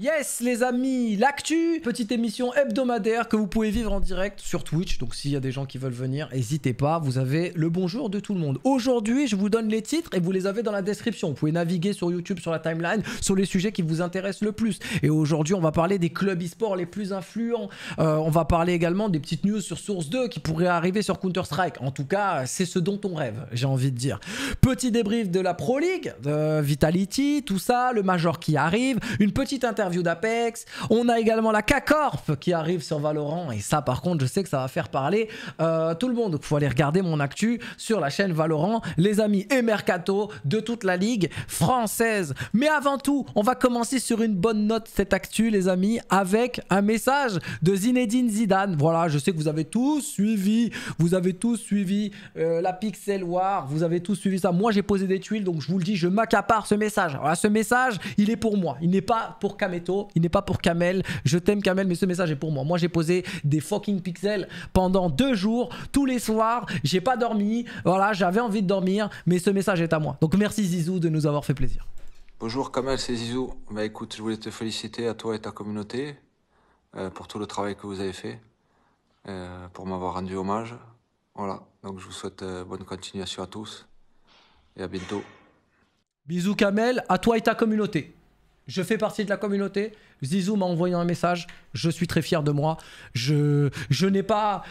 Yes les amis, l'actu, petite émission hebdomadaire que vous pouvez vivre en direct sur Twitch, donc s'il y a des gens qui veulent venir, n'hésitez pas, vous avez le bonjour de tout le monde. Aujourd'hui je vous donne les titres et vous les avez dans la description, vous pouvez naviguer sur YouTube, sur la timeline, sur les sujets qui vous intéressent le plus. Et aujourd'hui on va parler des clubs e-sport les plus influents, euh, on va parler également des petites news sur Source 2 qui pourraient arriver sur Counter-Strike, en tout cas c'est ce dont on rêve, j'ai envie de dire. Petit débrief de la Pro League, de euh, Vitality, tout ça, le Major qui arrive, une petite interview view d'Apex. On a également la k qui arrive sur Valorant. Et ça, par contre, je sais que ça va faire parler euh, tout le monde. Donc, faut aller regarder mon actu sur la chaîne Valorant, les amis et Mercato de toute la ligue française. Mais avant tout, on va commencer sur une bonne note cette actu, les amis, avec un message de Zinedine Zidane. Voilà, je sais que vous avez tous suivi, vous avez tous suivi euh, la Pixel War, vous avez tous suivi ça. Moi, j'ai posé des tuiles, donc je vous le dis, je m'accapare ce message. Voilà, ce message, il est pour moi. Il n'est pas pour Kamé il n'est pas pour Kamel. Je t'aime Kamel, mais ce message est pour moi. Moi, j'ai posé des fucking pixels pendant deux jours, tous les soirs. J'ai pas dormi. Voilà, j'avais envie de dormir, mais ce message est à moi. Donc merci Zizou de nous avoir fait plaisir. Bonjour Kamel, c'est Zizou. Bah écoute, je voulais te féliciter à toi et ta communauté euh, pour tout le travail que vous avez fait, euh, pour m'avoir rendu hommage. Voilà, donc je vous souhaite euh, bonne continuation à tous et à bientôt. Bisous Kamel, à toi et ta communauté je fais partie de la communauté, Zizou m'a envoyé un message. Je suis très fier de moi. Je, je n'ai pas,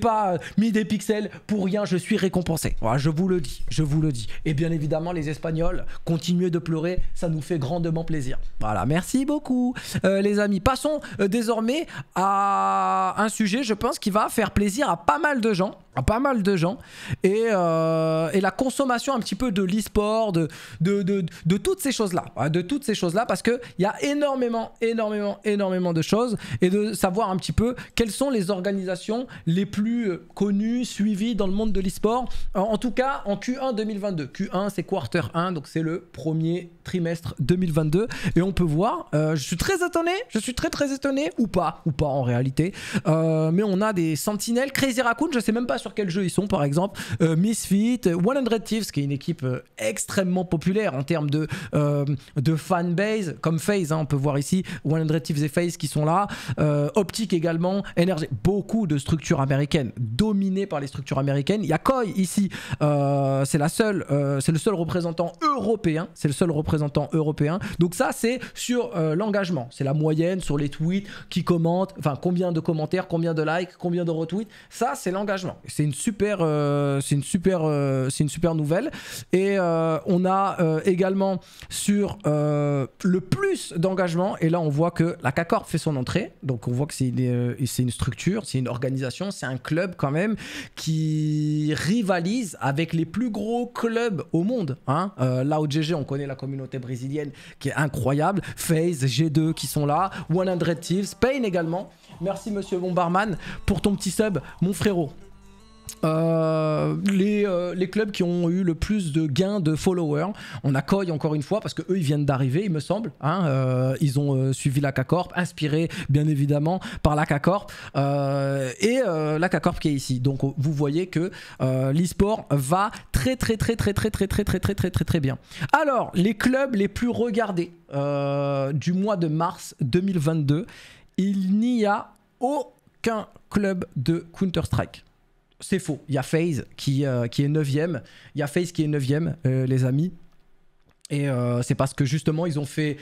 pas mis des pixels pour rien. Je suis récompensé. Voilà, je vous le dis, je vous le dis. Et bien évidemment, les Espagnols, continuez de pleurer. Ça nous fait grandement plaisir. Voilà, merci beaucoup, euh, les amis. Passons euh, désormais à un sujet, je pense, qui va faire plaisir à pas mal de gens pas mal de gens euh, et, la consommation un petit peu de l'e-sport, de de, de, toutes ces choses-là, de toutes ces choses-là parce qu'il y a énormément, énormément, énormément de choses et de savoir un petit peu quelles sont les organisations les plus euh, connues, suivies dans le monde de l'e-sport. En tout cas, en Q1 2022. Q1, c'est quarter 1, donc c'est le premier trimestre 2022. Et on peut voir, euh, je suis très étonné, je suis très très étonné, ou pas, ou pas en réalité. Euh, mais on a des sentinelles, Crazy Raccoon, je sais même pas sur quel jeu ils sont par exemple, Misfit, 100 Thieves, qui est une équipe extrêmement populaire en termes de, de fanbase, comme FaZe, hein, on peut voir ici, 100 et Face qui sont là, euh, Optique également, Energy, beaucoup de structures américaines, dominées par les structures américaines. Il y a ici, euh, c'est la seule, euh, c'est le seul représentant européen, c'est le seul représentant européen. Donc ça c'est sur l'engagement, c'est la moyenne sur les tweets qui commentent, enfin combien de commentaires, combien de likes, combien de retweets. Ça c'est l'engagement. C'est une super, c'est une super, c'est une super nouvelle. Et on a également sur le plus d'engagement et là on voit que la CACOR fait son entrée. Donc, on voit que euh, c'est une, structure, c'est une organisation, c'est un club quand même qui rivalise avec les plus gros clubs au monde. Hein. Euh, là, au GG, on connaît la communauté brésilienne qui est incroyable. FaZe, G2 qui sont là, 100 Thieves, Spain également. Merci, monsieur Bombarman, pour ton petit sub, mon frérot les, clubs qui ont eu le plus de gains de followers. On a encore une fois parce que eux ils viennent d'arriver, il me semble. ils ont suivi la K-Corp, inspiré bien évidemment par la K-Corp et la K-Corp qui est ici. Donc vous voyez que l'e-sport va très très très très très très très très très très très très bien. Alors les clubs les plus regardés du mois de mars 2022, il n'y a aucun club de Counter Strike. C'est faux. Il y a FaZe qui, euh, qui est 9ème. Il y a FaZe qui est 9ème, euh, les amis. Et euh, c'est parce que justement, ils ont fait,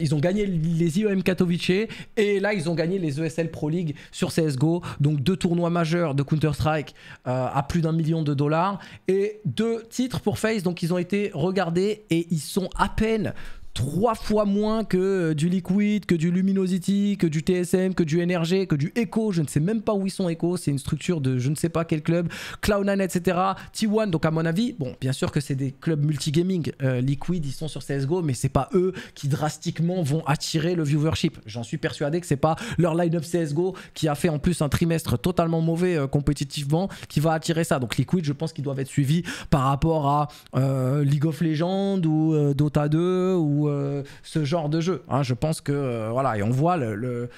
ils ont gagné les IEM Katowice et là, ils ont gagné les ESL Pro League sur CSGO. Donc, deux tournois majeurs de Counter-Strike à plus d'un million de dollars et deux titres pour FaZe. Donc, ils ont été regardés et ils sont à peine trois fois moins que du Liquid, que du Luminosity, que du TSM, que du NRG, que du Echo. Je ne sais même pas où ils sont Echo. C'est une structure de je ne sais pas quel club. Clownan etc. T1, donc à mon avis, bon, bien sûr que c'est des clubs multigaming. Euh, Liquid, ils sont sur CSGO, mais c'est pas eux qui drastiquement vont attirer le viewership. J'en suis persuadé que c'est pas leur line-up CSGO qui a fait en plus un trimestre totalement mauvais euh, compétitivement qui va attirer ça. Donc Liquid, je pense qu'ils doivent être suivis par rapport à euh, League of Legends ou Dota 2 ou euh, ce genre de jeu. Hein. je pense que euh, voilà, et on voit le,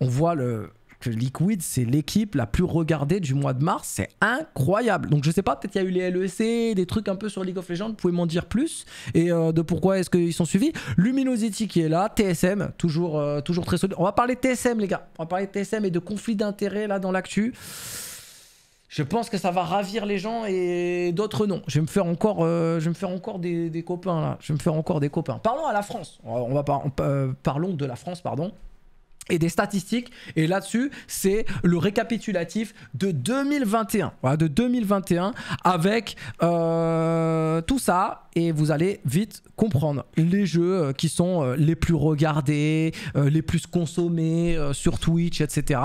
on voit le que Liquid, c'est l'équipe la plus regardée du mois de mars. C'est incroyable. Donc je sais pas, peut-être il y a eu les LEC, des trucs un peu sur League of Legends. Vous pouvez m'en dire plus et euh, de pourquoi est-ce qu'ils sont suivis. Luminosity qui est là, TSM, toujours, toujours très solide. On va parler TSM les gars. On va parler TSM et de conflits d'intérêts là dans l'actu. Je pense que ça va ravir les gens et d'autres non. Je vais me faire encore, euh, je me encore des, copains là. Je vais me faire encore des copains. Parlons à la France. Euh, on va, euh, parlons de la France, pardon et des statistiques. Et là-dessus, c'est le récapitulatif de 2021. Voilà, de 2021 avec euh, tout ça. Et vous allez vite comprendre les jeux euh, qui sont euh, les plus regardés, les plus consommés sur Twitch, etc.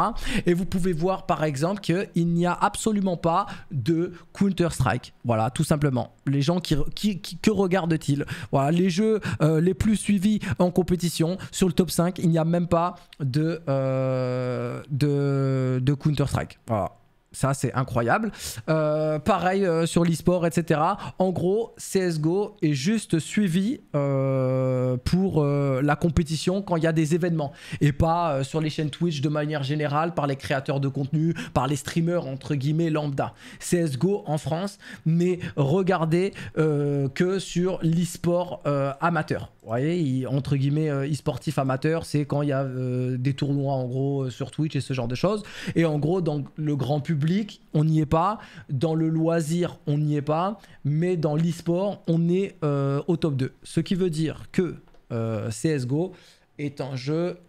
Et vous pouvez voir par exemple qu'il n'y a absolument pas de Counter-Strike. Voilà, tout simplement. Les gens qui, que regardent-ils Voilà, les jeux les plus suivis en compétition sur le top 5, il n'y a même pas de euh, de, Counter-Strike. Ça, c'est incroyable. Euh, pareil euh, sur l'e-sport, etc. En gros, CSGO est juste suivi pour la compétition quand il y a des événements. Et pas sur les chaînes Twitch de manière générale, par les créateurs de contenu, par les streamers, entre guillemets, lambda. CSGO en France, mais regardez que sur le amateur. Vous voyez, entre guillemets, euh, e-sportif amateur, c'est quand il y a euh, des tournois en gros euh, sur Twitch et ce genre de choses. Et en gros, dans le grand public, on n'y est pas. Dans le loisir, on n'y est pas. Mais dans l'e-sport, on est au top 2. Ce qui veut dire que CSGO est un jeu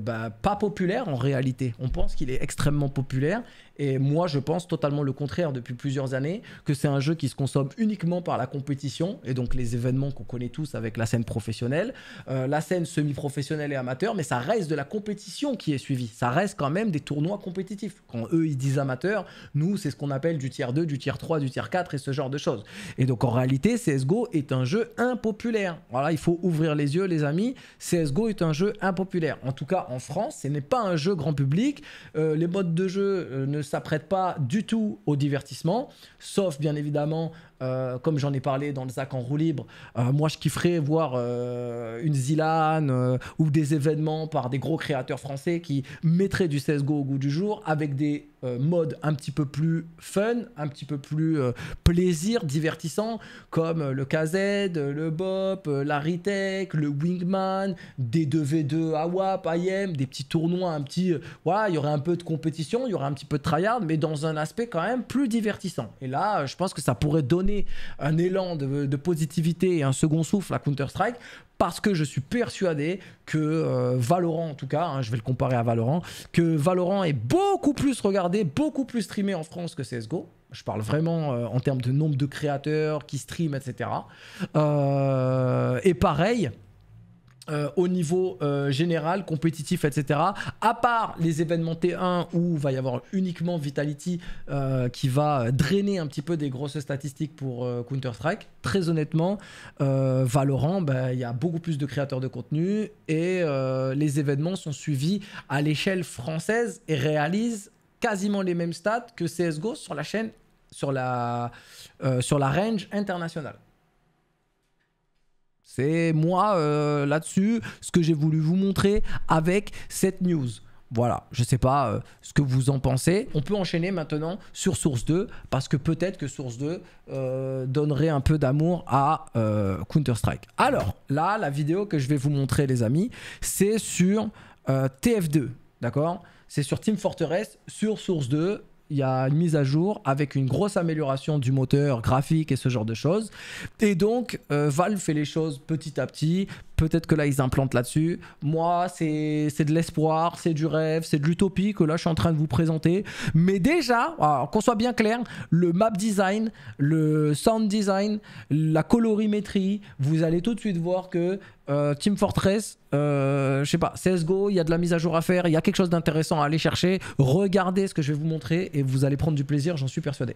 bah, pas populaire en réalité. On pense qu'il est extrêmement populaire, et moi, je pense totalement le contraire depuis plusieurs années, que c'est un jeu qui se consomme uniquement par la compétition et donc les événements qu'on connaît tous avec la scène professionnelle, euh, la scène semi-professionnelle et amateur, mais ça reste de la compétition qui est suivie. Ça reste quand même des tournois compétitifs. Quand eux, ils disent amateurs, nous, c'est ce qu'on appelle du tiers 2, du tier 3, du tiers 4 et ce genre de choses. Et donc en réalité, CSGO est un jeu impopulaire. Voilà, il faut ouvrir les yeux, les amis. CSGO est un jeu impopulaire. En tout cas, en France, ce n'est pas un jeu grand public. Euh, les modes de jeu euh, ne s'apprête pas du tout au divertissement, sauf bien évidemment euh, comme j'en ai parlé dans le sac en roue libre, euh, moi je kifferais voir euh, une Zilane ou des événements par des gros créateurs français qui mettraient du CSGO au goût du jour avec des modes un petit peu plus fun, un petit peu plus plaisir, divertissant, comme le KZ, le Bop, la Ritech, le Wingman, des 2v2 AWAP, IM, des petits tournois, un petit. voilà, il y aurait un peu de compétition, il y aurait un petit peu de tryhard, mais dans un aspect quand même plus divertissant. Et là, je pense que ça pourrait donner un élan de, positivité et un second souffle à Counter-Strike parce que je suis persuadé que euh, Valorant, en tout cas, hein, je vais le comparer à Valorant, que Valorant est beaucoup plus regardé, beaucoup plus streamé en France que CSGO. Je parle vraiment euh, en termes de nombre de créateurs qui stream etc. Euh, et pareil, euh, au niveau euh, général, compétitif, etc. À part les événements T1 où il va y avoir uniquement Vitality euh, qui va drainer un petit peu des grosses statistiques pour Counter-Strike, très honnêtement, Valorant, bah, il y a beaucoup plus de créateurs de contenu et les événements sont suivis à l'échelle française et réalisent quasiment les mêmes stats que CSGO sur la chaîne, sur la, sur la range internationale. C'est moi euh, là-dessus ce que j'ai voulu vous montrer avec cette news. Voilà, je ne sais pas euh, ce que vous en pensez. On peut enchaîner maintenant sur Source 2, parce que peut-être que Source 2 euh, donnerait un peu d'amour à Counter-Strike. Alors, là, la vidéo que je vais vous montrer, les amis, c'est sur TF2, d'accord C'est sur Team Fortress, sur Source 2, il y a une mise à jour avec une grosse amélioration du moteur graphique et ce genre de choses. Et donc, val euh, Valve fait les choses petit à petit Peut-être que là, ils implantent là-dessus. Moi, c'est de l'espoir, c'est du rêve, c'est de l'utopie que là, je suis en train de vous présenter. Mais déjà, qu'on soit bien clair, le map design, le sound design, la colorimétrie, vous allez tout de suite voir que euh, Team Fortress, euh, je sais pas, CSGO, il y a de la mise à jour à faire, il y a quelque chose d'intéressant à aller chercher. Regardez ce que je vais vous montrer et vous allez prendre du plaisir, j'en suis persuadé.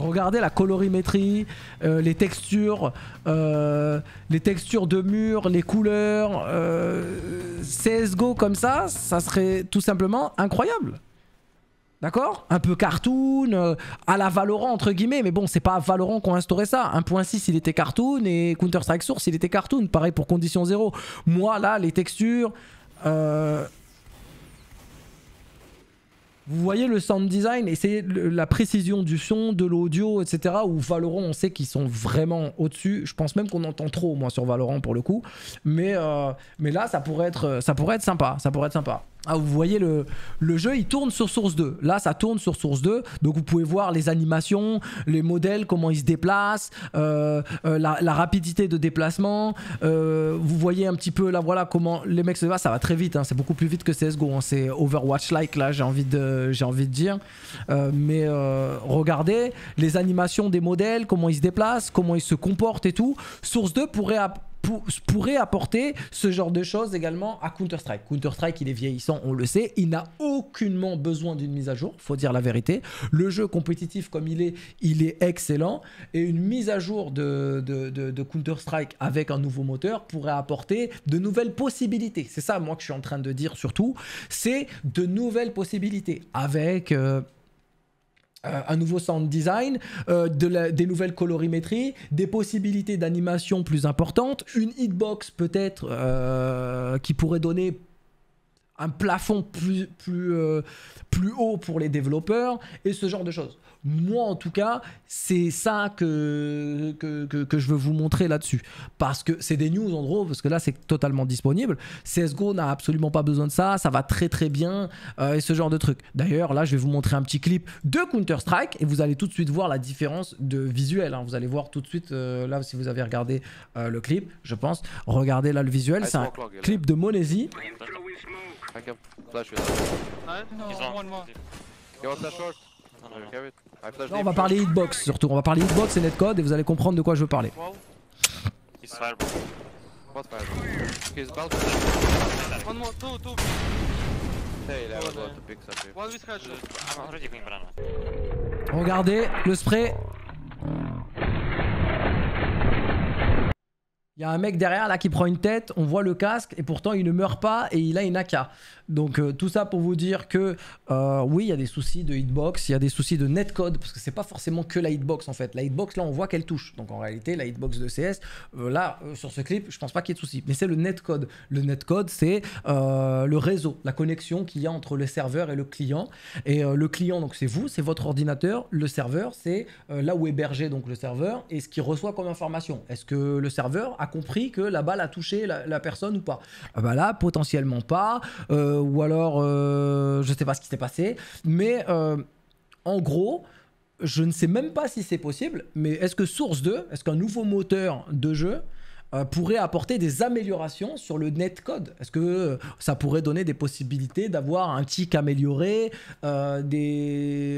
Regardez la colorimétrie, euh, les textures, euh, les textures de mur, les couleurs. Euh, CSGO comme ça, ça serait tout simplement incroyable. D'accord Un peu cartoon, euh, à la Valorant entre guillemets, mais bon, c'est pas Valorant qu'on a instauré ça. 1.6 il était cartoon et Counter-Strike Source il était cartoon. Pareil pour Condition Zero. Moi là, les textures. Vous voyez le sound design et c'est la précision du son, de l'audio, etc. Où Valorant, on sait qu'ils sont vraiment au-dessus. Je pense même qu'on entend trop, moi, sur Valorant pour le coup. Mais, euh, mais là, ça pourrait, être, ça pourrait être sympa. Ça pourrait être sympa. Ah, vous voyez le, le, jeu, il tourne sur Source 2. Là, ça tourne sur Source 2. Donc, vous pouvez voir les animations, les modèles, comment ils se déplacent, euh, euh, la, rapidité de déplacement. Euh, vous voyez un petit peu là, voilà comment les mecs se déplacent. Ça va très vite. Hein. C'est beaucoup plus vite que CSGO. Hein. C'est Overwatch-like, là, j'ai envie, de, envie de dire. mais regardez les animations des modèles, comment ils se déplacent, comment ils se comportent et tout. Source 2 pourrait pourrait apporter ce genre de choses également à Counter-Strike. Counter-Strike, il est vieillissant, on le sait. Il n'a aucunement besoin d'une mise à jour, faut dire la vérité. Le jeu compétitif comme il est, il est excellent. Et une mise à jour de, Counter-Strike avec un nouveau moteur pourrait apporter de nouvelles possibilités. C'est ça, moi, que je suis en train de dire surtout. C'est de nouvelles possibilités avec... Euh, euh, un nouveau sound design, euh, des nouvelles colorimétries, des possibilités d'animation plus importantes, une hitbox peut-être euh, qui pourrait donner un plafond plus, plus, plus haut pour les développeurs et ce genre de choses. Moi, en tout cas, c'est ça que que, je veux vous montrer là-dessus. Parce que c'est des news, en gros, parce que là, c'est totalement disponible. CSGO n'a absolument pas besoin de ça, ça va très très bien euh, et ce genre de trucs D'ailleurs, là, je vais vous montrer un petit clip de Counter-Strike et vous allez tout de suite voir la différence de visuel. Hein. Vous allez voir tout de suite, euh, là, si vous avez regardé euh, le clip, je pense, regardez là le visuel, ah, c'est un clip de Monesi on ah, va parler hitbox surtout, on va parler hitbox et netcode et vous allez comprendre de quoi je veux parler. Regardez le spray. Il y a un mec derrière là qui prend une tête, on voit le casque et pourtant il ne meurt pas et il a une AK. Donc euh, tout ça pour vous dire que euh, oui, il y a des soucis de hitbox, il y a des soucis de netcode parce que c'est pas forcément que la hitbox en fait. La hitbox là on voit qu'elle touche. Donc en réalité la hitbox de CS euh, là sur ce clip, je pense pas qu'il y ait de soucis, mais c'est le netcode. Le netcode c'est le réseau, la connexion qu'il y a entre le serveur et le client et le client donc c'est vous, c'est votre ordinateur, le serveur c'est là où hébergé donc le serveur et ce qu'il reçoit comme information. Est-ce que le serveur a compris que la balle a touché la, personne ou pas. Ah bah là, potentiellement pas, euh, ou alors euh, je sais pas ce qui s'est passé, mais euh, en gros, je ne sais même pas si c'est possible, mais est-ce que Source 2, est-ce qu'un nouveau moteur de jeu euh, pourrait apporter des améliorations sur le netcode Est-ce que euh, ça pourrait donner des possibilités d'avoir un tick amélioré, euh, des,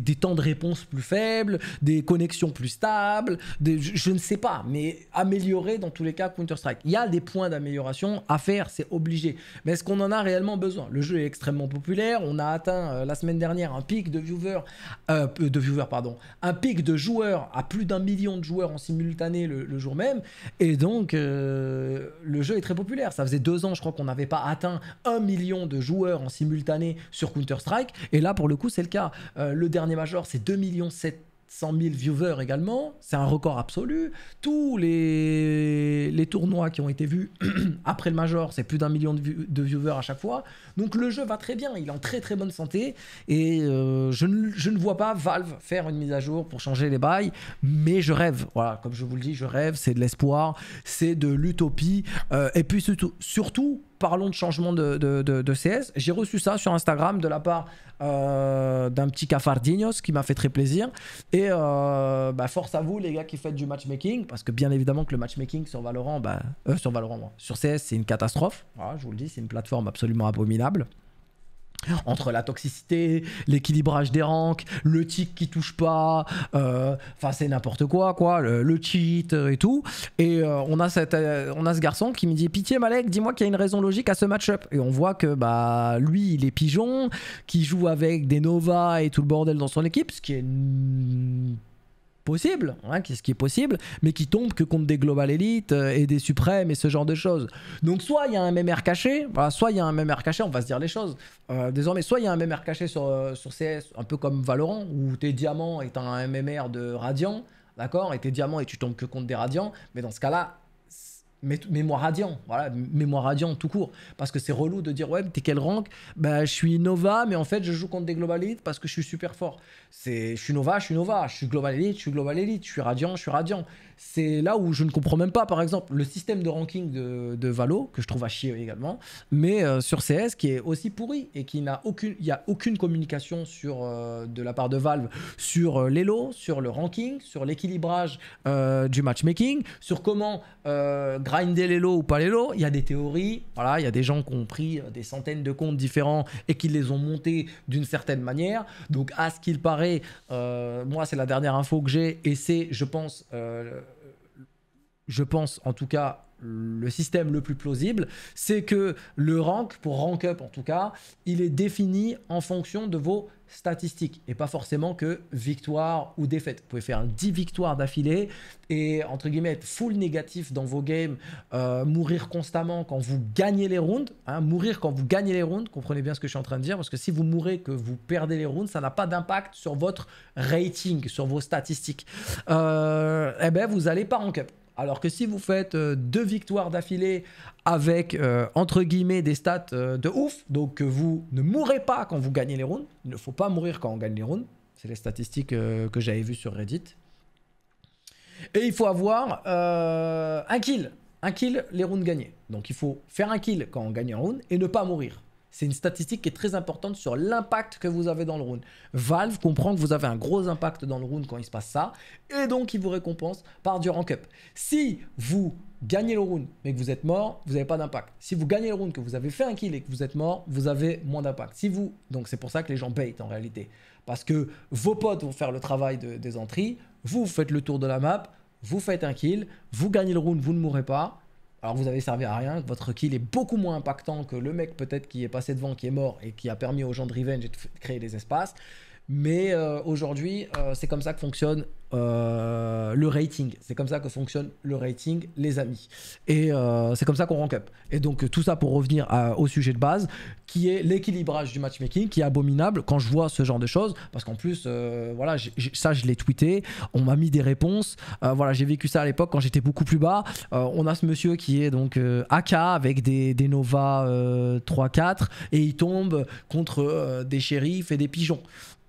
des, temps de réponse plus faibles, des connexions plus stables je, ne sais pas, mais améliorer dans tous les cas Counter-Strike. Il y a des points d'amélioration à faire, c'est obligé. Mais est-ce qu'on en a réellement besoin Le jeu est extrêmement populaire. On a atteint la semaine dernière un pic de viewers, de viewers, pardon, un pic de joueurs à plus d'un million de joueurs en simultané le jour même. Et donc, euh, le jeu est très populaire. Ça faisait deux ans, je crois, qu'on n'avait pas atteint un million de joueurs en simultané sur Counter-Strike. Et là, pour le coup, c'est le cas. Euh, le dernier Major, c'est 2 millions 100 000 viewers également, c'est un record absolu. Tous les, les tournois qui ont été vus après le Major, c'est plus d'un million de, viewers à chaque fois. Donc le jeu va très bien, il est en très très bonne santé. Et euh, je, ne, vois pas Valve faire une mise à jour pour changer les bails, mais je rêve. Voilà, comme je vous le dis, je rêve, c'est de l'espoir, c'est de l'utopie. Euh, et puis surtout, surtout, parlons de changement de, de CS. J'ai reçu ça sur Instagram de la part euh, d'un petit Cafardinos qui m'a fait très plaisir. Et euh, bah, force à vous, les gars qui faites du matchmaking, parce que bien évidemment que le matchmaking sur Valorant, bah, euh, sur Valorant, sur CS, c'est une catastrophe. Ah, je vous le dis, c'est une plateforme absolument abominable entre la toxicité, l'équilibrage des ranks, le tic qui touche pas, euh, enfin c'est n'importe quoi quoi, le, cheat euh, et tout. Et euh, on, a cette, on a ce garçon qui me dit pitié Malek, dis-moi qu'il y a une raison logique à ce match-up. Et on voit que bah lui il est pigeon, qui joue avec des Nova et tout le bordel dans son équipe, ce qui est possible, hein, ce qui est possible, mais qui tombe que contre des Global Elite euh, et des Suprêmes et ce genre de choses. Donc soit il y a un MMR caché, soit il y a un MMR caché, on va se dire les choses. Euh, désormais, soit il y a un MMR caché sur, euh, sur CS, un peu comme Valorant, où tes diamants est un MMR de Radiant, d'accord, et tes diamants et tu tombes que contre des Radiants, mais dans ce cas-là, mémoire radiant, voilà, mémoire radiant tout court. Parce que c'est relou de dire, ouais, t'es quel rank Bah, je suis Nova, mais en fait, je joue contre des Global Elite parce que je suis super fort. C'est, je suis Nova, je suis Nova, je suis Global Elite, je suis Global Elite, je suis Radiant, je suis Radiant. C'est là où je ne comprends même pas, par exemple, le système de ranking de, Valo, que je trouve à chier également, mais euh, sur CS qui est aussi pourri et qui n'a aucune, il n'y a aucune communication sur, euh, de la part de Valve sur euh, les sur le ranking, sur l'équilibrage du matchmaking, sur comment grinder les ou pas l'Elo Il y a des théories, voilà, il y a des gens qui ont pris des centaines de comptes différents et qui les ont montés d'une certaine manière. Donc, à ce qu'il paraît, euh, moi, c'est la dernière info que j'ai et c'est, je pense, euh, je pense en tout cas le système le plus plausible, c'est que le rank, pour rank up en tout cas, il est défini en fonction de vos statistiques et pas forcément que victoire ou défaite. Vous pouvez faire 10 victoires d'affilée et entre guillemets être full négatif dans vos games, euh, mourir constamment quand vous gagnez les rounds, hein, mourir quand vous gagnez les rounds, comprenez bien ce que je suis en train de dire, parce que si vous mourrez que vous perdez les rounds, ça n'a pas d'impact sur votre rating, sur vos statistiques. Euh, eh bien, vous n'allez pas rank up. Alors que si vous faites euh, deux victoires d'affilée avec, euh, entre guillemets, des stats euh, de ouf, donc vous ne mourrez pas quand vous gagnez les rounds, il ne faut pas mourir quand on gagne les rounds, c'est les statistiques que j'avais vues sur Reddit. Et il faut avoir un kill, un kill les rounds gagnés. Donc il faut faire un kill quand on gagne un round et ne pas mourir. C'est une statistique qui est très importante sur l'impact que vous avez dans le round. Valve comprend que vous avez un gros impact dans le round quand il se passe ça, et donc il vous récompense par du rank up. Si vous gagnez le round mais que vous êtes mort, vous n'avez pas d'impact. Si vous gagnez le round que vous avez fait un kill et que vous êtes mort, vous avez moins d'impact. Si vous, donc c'est pour ça que les gens baitent en réalité, parce que vos potes vont faire le travail des entrées, vous, vous faites le tour de la map, vous faites un kill, vous gagnez le round, vous ne mourrez pas, alors vous avez servi à rien, votre kill est beaucoup moins impactant que le mec peut-être qui est passé devant, qui est mort et qui a permis aux gens de revenge et de créer des espaces. Mais euh, aujourd'hui, euh, c'est comme ça que fonctionne euh, le rating. C'est comme ça que fonctionne le rating, les amis. Et c'est comme ça qu'on rank up. Et donc tout ça pour revenir au sujet de base, qui est l'équilibrage du matchmaking, qui est abominable quand je vois ce genre de choses. Parce qu'en plus, voilà, ça je l'ai tweeté, on m'a mis des réponses. voilà, j'ai vécu ça à l'époque quand j'étais beaucoup plus bas. on a ce monsieur qui est donc AK avec des, des Nova 3-4 et il tombe contre des shérifs et des pigeons.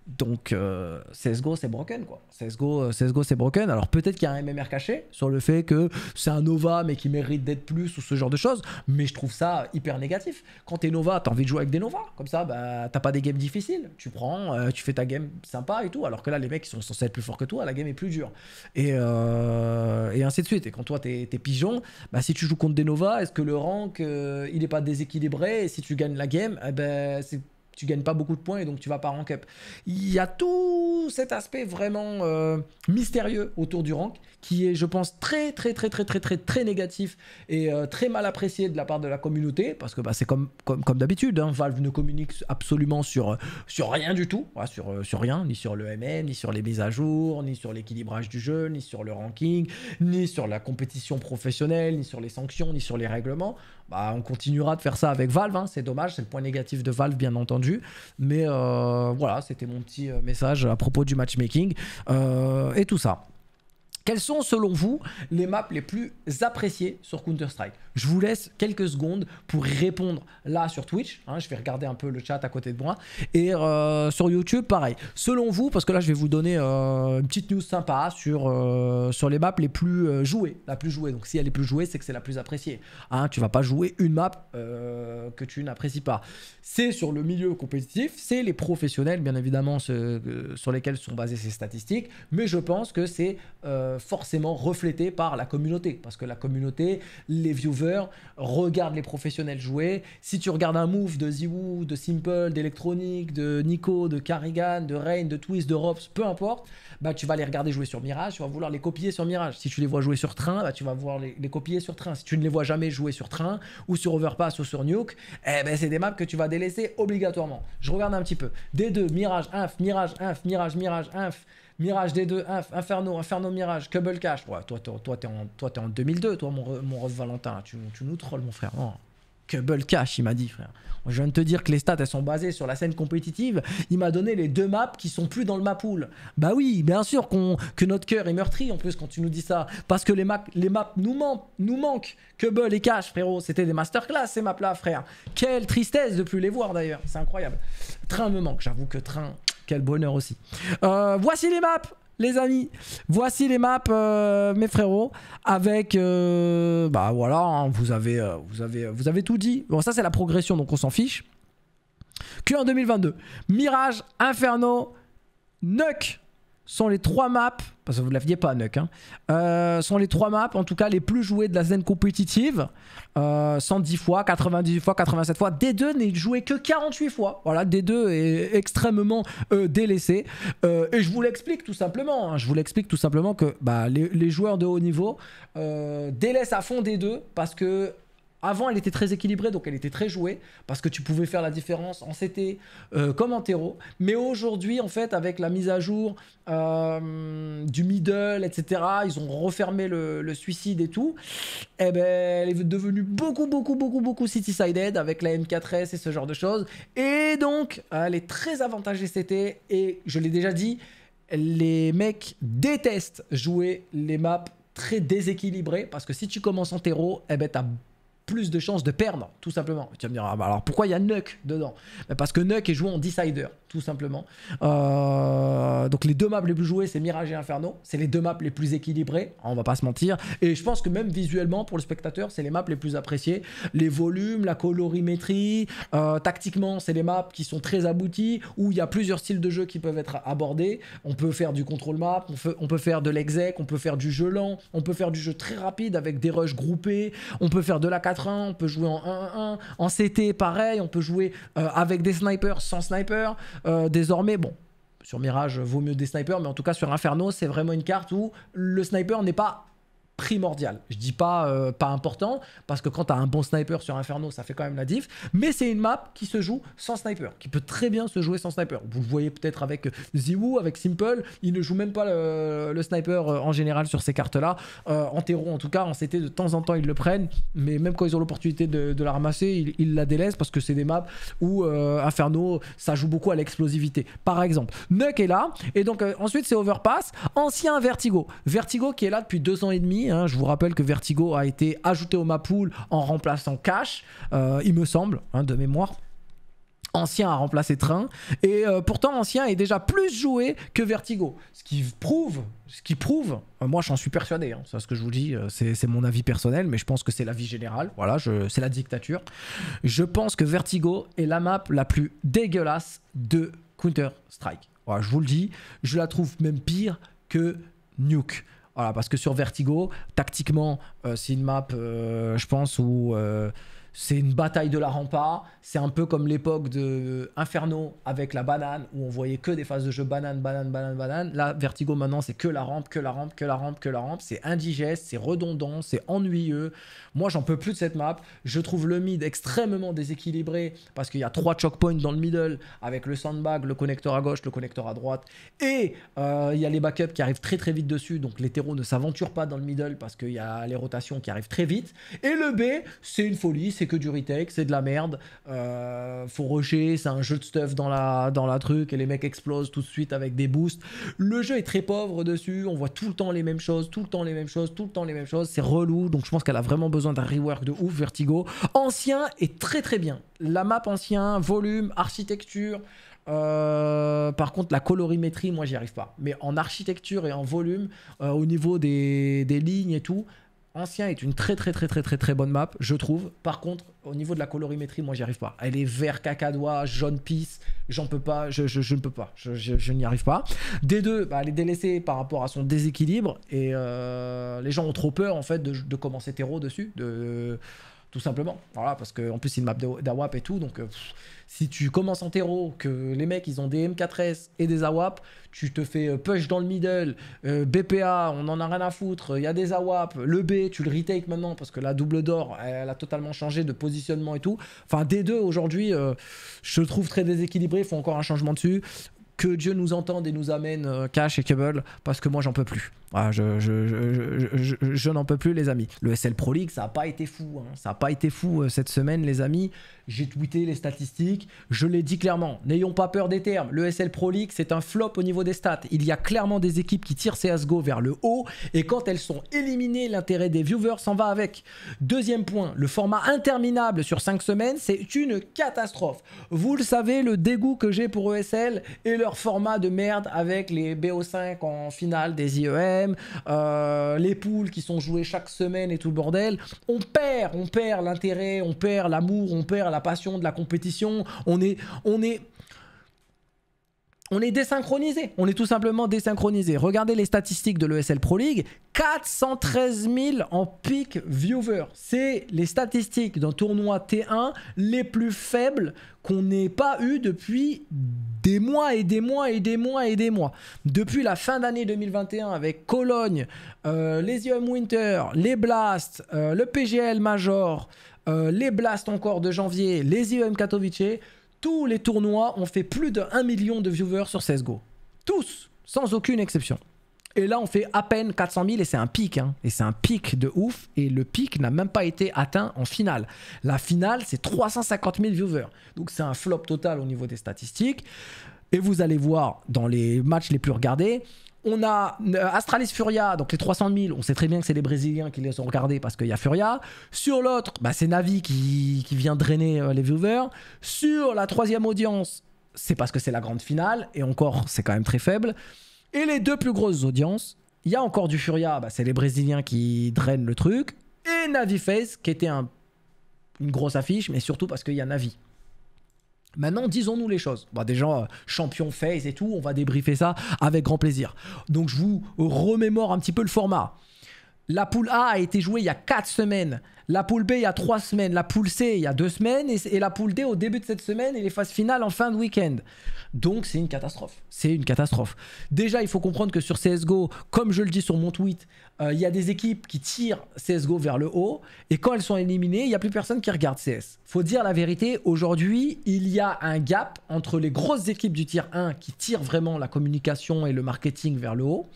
Donc euh, CSGO c'est broken quoi. CSGO, euh, CSGO c'est broken. Alors peut-être qu'il y a un MMR caché sur le fait que c'est un Nova mais qui mérite d'être plus ou ce genre de choses. Mais je trouve ça hyper négatif. Quand t'es Nova, t'as envie de jouer avec des Nova. Comme ça, bah, t'as pas des games difficiles. Tu prends, euh, tu fais ta game sympa et tout. Alors que là les mecs sont censés être plus forts que toi, la game est plus dure. Et, et ainsi de suite. Et quand toi t'es pigeon, bah, si tu joues contre des Nova, est-ce que le rank il est pas déséquilibré Et si tu gagnes la game, eh ben, c'est tu gagnes pas beaucoup de points et donc tu vas pas rank up. Il y a tout cet aspect vraiment euh, mystérieux autour du rank qui est, je pense, très, très, très, très, très, très, très négatif et euh, très mal apprécié de la part de la communauté, parce que bah, c'est comme, comme, comme d'habitude, hein. Valve ne communique absolument sur, euh, sur rien du tout, hein, sur, euh, sur rien, ni sur le MM ni sur les mises à jour, ni sur l'équilibrage du jeu, ni sur le ranking, ni sur la compétition professionnelle, ni sur les sanctions, ni sur les règlements. Bah, on continuera de faire ça avec Valve, hein. c'est dommage, c'est le point négatif de Valve, bien entendu, mais voilà, c'était mon petit message à propos du matchmaking et tout ça. Quelles sont, selon vous, les maps les plus appréciées sur Counter-Strike Je vous laisse quelques secondes pour répondre là sur Twitch. Hein, je vais regarder un peu le chat à côté de moi. Et euh, sur YouTube, pareil. Selon vous, parce que là, je vais vous donner euh, une petite news sympa sur, euh, sur les maps les plus jouées. La plus jouée. Donc, si elle est plus jouée, c'est que c'est la plus appréciée. Tu hein. tu vas pas jouer une map que tu n'apprécies pas. C'est sur le milieu compétitif. C'est les professionnels, bien évidemment, sur lesquels sont basées ces statistiques. Mais je pense que c'est... Euh, forcément reflété par la communauté. Parce que la communauté, les viewers, regardent les professionnels jouer. Si tu regardes un move de Ziwoo, de Simple, d'Electronic, de Nico, de Carrigan, de Rain, de Twist, de Robs, peu importe, bah, tu vas les regarder jouer sur Mirage, tu vas vouloir les copier sur Mirage. Si tu les vois jouer sur Train, bah, tu vas vouloir les, copier sur Train. Si tu ne les vois jamais jouer sur Train, ou sur Overpass, ou sur Nuke, eh ben, c'est des maps que tu vas délaisser obligatoirement. Je regarde un petit peu. D2, Mirage, Inf, Mirage, Inf, Mirage, Mirage, Inf. Mirage D2, Inferno, Inferno Mirage, Cubble Cash. Ouais, toi, toi, toi, t'es en, toi, en 2002, toi, mon, mon Valentin. Tu, tu, nous trolls, mon frère. Oh. Cubble Cash, il m'a dit, frère. Je viens de te dire que les stats, elles sont basées sur la scène compétitive. Il m'a donné les deux maps qui sont plus dans le map pool. Bah oui, bien sûr que notre cœur est meurtri en plus quand tu nous dis ça. Parce que les, les maps nous, nous manquent. Cubble et Cash, frérot. C'était des masterclass, ces maps-là, frère. Quelle tristesse de plus les voir d'ailleurs. C'est incroyable. Train me manque, j'avoue que Train. Quel bonheur aussi. Euh, voici les maps, les amis. Voici les maps, euh, mes frérots. Avec, euh, bah voilà, hein, vous, avez, vous, avez, vous avez tout dit. Bon, ça c'est la progression, donc on s'en fiche. Que en 2022. Mirage, Inferno, Nuke, sont les trois maps, parce que vous ne l'aviez pas Nuck, hein, euh, sont les trois maps en tout cas les plus jouées de la scène compétitive. 110 euh, fois, 98 fois, 87 fois. D2 n'est joué que 48 fois. Voilà, D2 est extrêmement euh, délaissé. et je vous l'explique tout simplement. Hein. je vous l'explique tout simplement que bah, les, les, joueurs de haut niveau délaissent à fond D2 parce que avant, elle était très équilibrée, donc elle était très jouée, parce que tu pouvais faire la différence en CT euh, comme en terreau. Mais aujourd'hui, en fait, avec la mise à jour euh, du middle, etc., ils ont refermé le, suicide et tout. Eh ben, elle est devenue beaucoup, beaucoup, beaucoup, beaucoup city-sided avec la M4S et ce genre de choses. Et donc, elle est très avantagée CT, et je l'ai déjà dit, les mecs détestent jouer les maps très déséquilibrées, parce que si tu commences en terreau, eh ben, t'as plus de chances de perdre, tout simplement. Tu vas me dire, ah bah alors pourquoi il y a Nuck dedans bah, Parce que Nuck est joué en decider, tout simplement. Euh, donc les deux maps les plus jouées, c'est Mirage et Inferno. C'est les deux maps les plus équilibrées, hein, on va pas se mentir. Et je pense que même visuellement, pour le spectateur, c'est les maps les plus appréciées. Les volumes, la colorimétrie, euh, tactiquement, c'est les maps qui sont très abouties, où il y a plusieurs styles de jeu qui peuvent être abordés. On peut faire du contrôle map, on, on peut faire de l'exec, on peut faire du jeu lent, on peut faire du jeu très rapide avec des rushs groupés, on peut faire de la 4 on peut jouer en 1-1. En CT, pareil, on peut jouer euh, avec des snipers, sans snipers. Euh, désormais, bon, sur Mirage, vaut mieux des snipers, mais en tout cas sur Inferno, c'est vraiment une carte où le sniper n'est pas primordial. Je dis pas euh, pas important, parce que quand tu as un bon sniper sur Inferno, ça fait quand même la diff, mais c'est une map qui se joue sans sniper, qui peut très bien se jouer sans sniper. Vous le voyez peut-être avec Ziwoo avec Simple, il ne joue même pas le, sniper euh, en général sur ces cartes-là. Euh, en terreau, en tout cas, en CT, de temps en temps, ils le prennent, mais même quand ils ont l'opportunité de, la ramasser, ils, la délaissent parce que c'est des maps où Inferno, ça joue beaucoup à l'explosivité. Par exemple, Nuck est là, et donc ensuite c'est Overpass, ancien Vertigo. Vertigo qui est là depuis deux ans et demi, Hein. Je vous rappelle que Vertigo a été ajouté au Mapool en remplaçant Cash, euh, il me semble, hein, de mémoire. Ancien a remplacé Train. Et euh, pourtant, Ancien est déjà plus joué que Vertigo. Ce qui prouve, ce qui prouve, euh, moi j'en suis persuadé, c'est hein. ce que je vous dis, c'est mon avis personnel, mais je pense que c'est l'avis général. Voilà, c'est la dictature. Je pense que Vertigo est la map la plus dégueulasse de Counter-Strike. Voilà, je vous le dis, je la trouve même pire que Nuke parce que sur Vertigo, tactiquement, euh, c'est une map, euh, je pense, où euh, c'est une bataille de la rempart. C'est un peu comme l'époque de euh, Inferno avec la banane, où on voyait que des phases de jeu banane, banane, banane, banane. Là, Vertigo, maintenant, c'est que la rampe, que la rampe, que la rampe, que la rampe. C'est indigeste, c'est redondant, c'est ennuyeux. Moi, j'en peux plus de cette map. Je trouve le mid extrêmement déséquilibré parce qu'il y a trois choke points dans le middle avec le sandbag, le connecteur à gauche, le connecteur à droite. Et euh, il y a les backups qui arrivent très très vite dessus. Donc, les terreaux ne s'aventurent pas dans le middle parce qu'il y a les rotations qui arrivent très vite. Et le B, c'est une folie c'est que du retake, c'est de la merde. Euh, faut c'est un jeu de stuff dans la, dans la truc et les mecs explosent tout de suite avec des boosts. Le jeu est très pauvre dessus, on voit tout le temps les mêmes choses, tout le temps les mêmes choses, tout le temps les mêmes choses. C'est relou, donc je pense qu'elle a vraiment besoin d'un rework de ouf, Vertigo. Ancien et très très bien. La map ancien, volume, architecture. Euh, par contre, la colorimétrie, moi, j'y arrive pas. Mais en architecture et en volume, euh, au niveau des, lignes et tout, Ancien est une très très très très très très bonne map, je trouve. Par contre, au niveau de la colorimétrie, moi j'y arrive pas. Elle est vert cacadois, jaune pisse, j'en peux pas, je, ne peux pas, je, n'y arrive pas. D2, bah, elle est délaissée par rapport à son déséquilibre et euh, les gens ont trop peur en fait de, de commencer terreau dessus, de, tout simplement. Voilà, parce qu'en plus, il une map d'AWAP et tout. Donc, euh, si tu commences en terreau, que les mecs, ils ont des M4S et des AWAP, tu te fais euh, push dans le middle, euh, BPA, on en a rien à foutre, il y a des AWAP, le B, tu le retake maintenant parce que la double d'or, elle, a totalement changé de positionnement et tout. Enfin, D2 aujourd'hui, je trouve très déséquilibré, il faut encore un changement dessus. Que Dieu nous entende et nous amène Cash et Cable, parce que moi, j'en peux plus. Ah, je, n'en peux plus les amis. Le SL Pro League, ça n'a pas été fou. Hein. Ça n'a pas été fou euh, cette semaine les amis. J'ai tweeté les statistiques. Je l'ai dit clairement. N'ayons pas peur des termes. Le SL Pro League, c'est un flop au niveau des stats. Il y a clairement des équipes qui tirent CSGO vers le haut. Et quand elles sont éliminées, l'intérêt des viewers s'en va avec. Deuxième point, le format interminable sur 5 semaines, c'est une catastrophe. Vous le savez, le dégoût que j'ai pour ESL et leur format de merde avec les BO5 en finale des IES euh, les poules qui sont jouées chaque semaine et tout le bordel, on perd, on perd l'intérêt, on perd l'amour, on perd la passion de la compétition, on est, on est, on est désynchronisé. On est tout simplement désynchronisé. Regardez les statistiques de l'ESL Pro League. 413 000 en peak viewer. C'est les statistiques d'un tournoi T1 les plus faibles qu'on n'ait pas eu depuis des mois et des mois et des mois et des mois. Depuis la fin d'année 2021 avec Cologne, euh, les IEM Winter, les Blasts, euh, le PGL Major, euh, les Blasts encore de janvier, les IEM Katowice, tous les tournois ont fait plus de 1 million de viewers sur CSGO. Tous, sans aucune exception. Et là, on fait à peine 400 000 et c'est un pic. Hein. Et c'est un pic de ouf. Et le pic n'a même pas été atteint en finale. La finale, c'est 350 000 viewers. Donc c'est un flop total au niveau des statistiques. Et vous allez voir dans les matchs les plus regardés, on a euh, Astralis Furia, donc les 300 000, on sait très bien que c'est les Brésiliens qui les ont regardés parce qu'il y a Furia. Sur l'autre, bah c'est Navi qui, vient drainer euh, les viewers. Sur la troisième audience, c'est parce que c'est la grande finale, et encore, c'est quand même très faible. Et les deux plus grosses audiences, il y a encore du Furia, bah c'est les Brésiliens qui drainent le truc, et Navi Face, qui était une grosse affiche, mais surtout parce qu'il y a Navi. Maintenant, disons-nous les choses. Bah, des déjà, euh, champions, champion phase et tout, on va débriefer ça avec grand plaisir. Donc, je vous remémore un petit peu le format. La poule A a été jouée il y a 4 semaines la poule B il y a trois semaines, la poule C il y a deux semaines et, la poule D au début de cette semaine et les phases finales en fin de week-end. Donc c'est une catastrophe. C'est une catastrophe. Déjà, il faut comprendre que sur CSGO, comme je le dis sur mon tweet, euh, il y a des équipes qui tirent CSGO vers le haut et quand elles sont éliminées, il n'y a plus personne qui regarde CS. Faut dire la vérité, aujourd'hui, il y a un gap entre les grosses équipes du tier 1 qui tirent vraiment la communication et le marketing vers le haut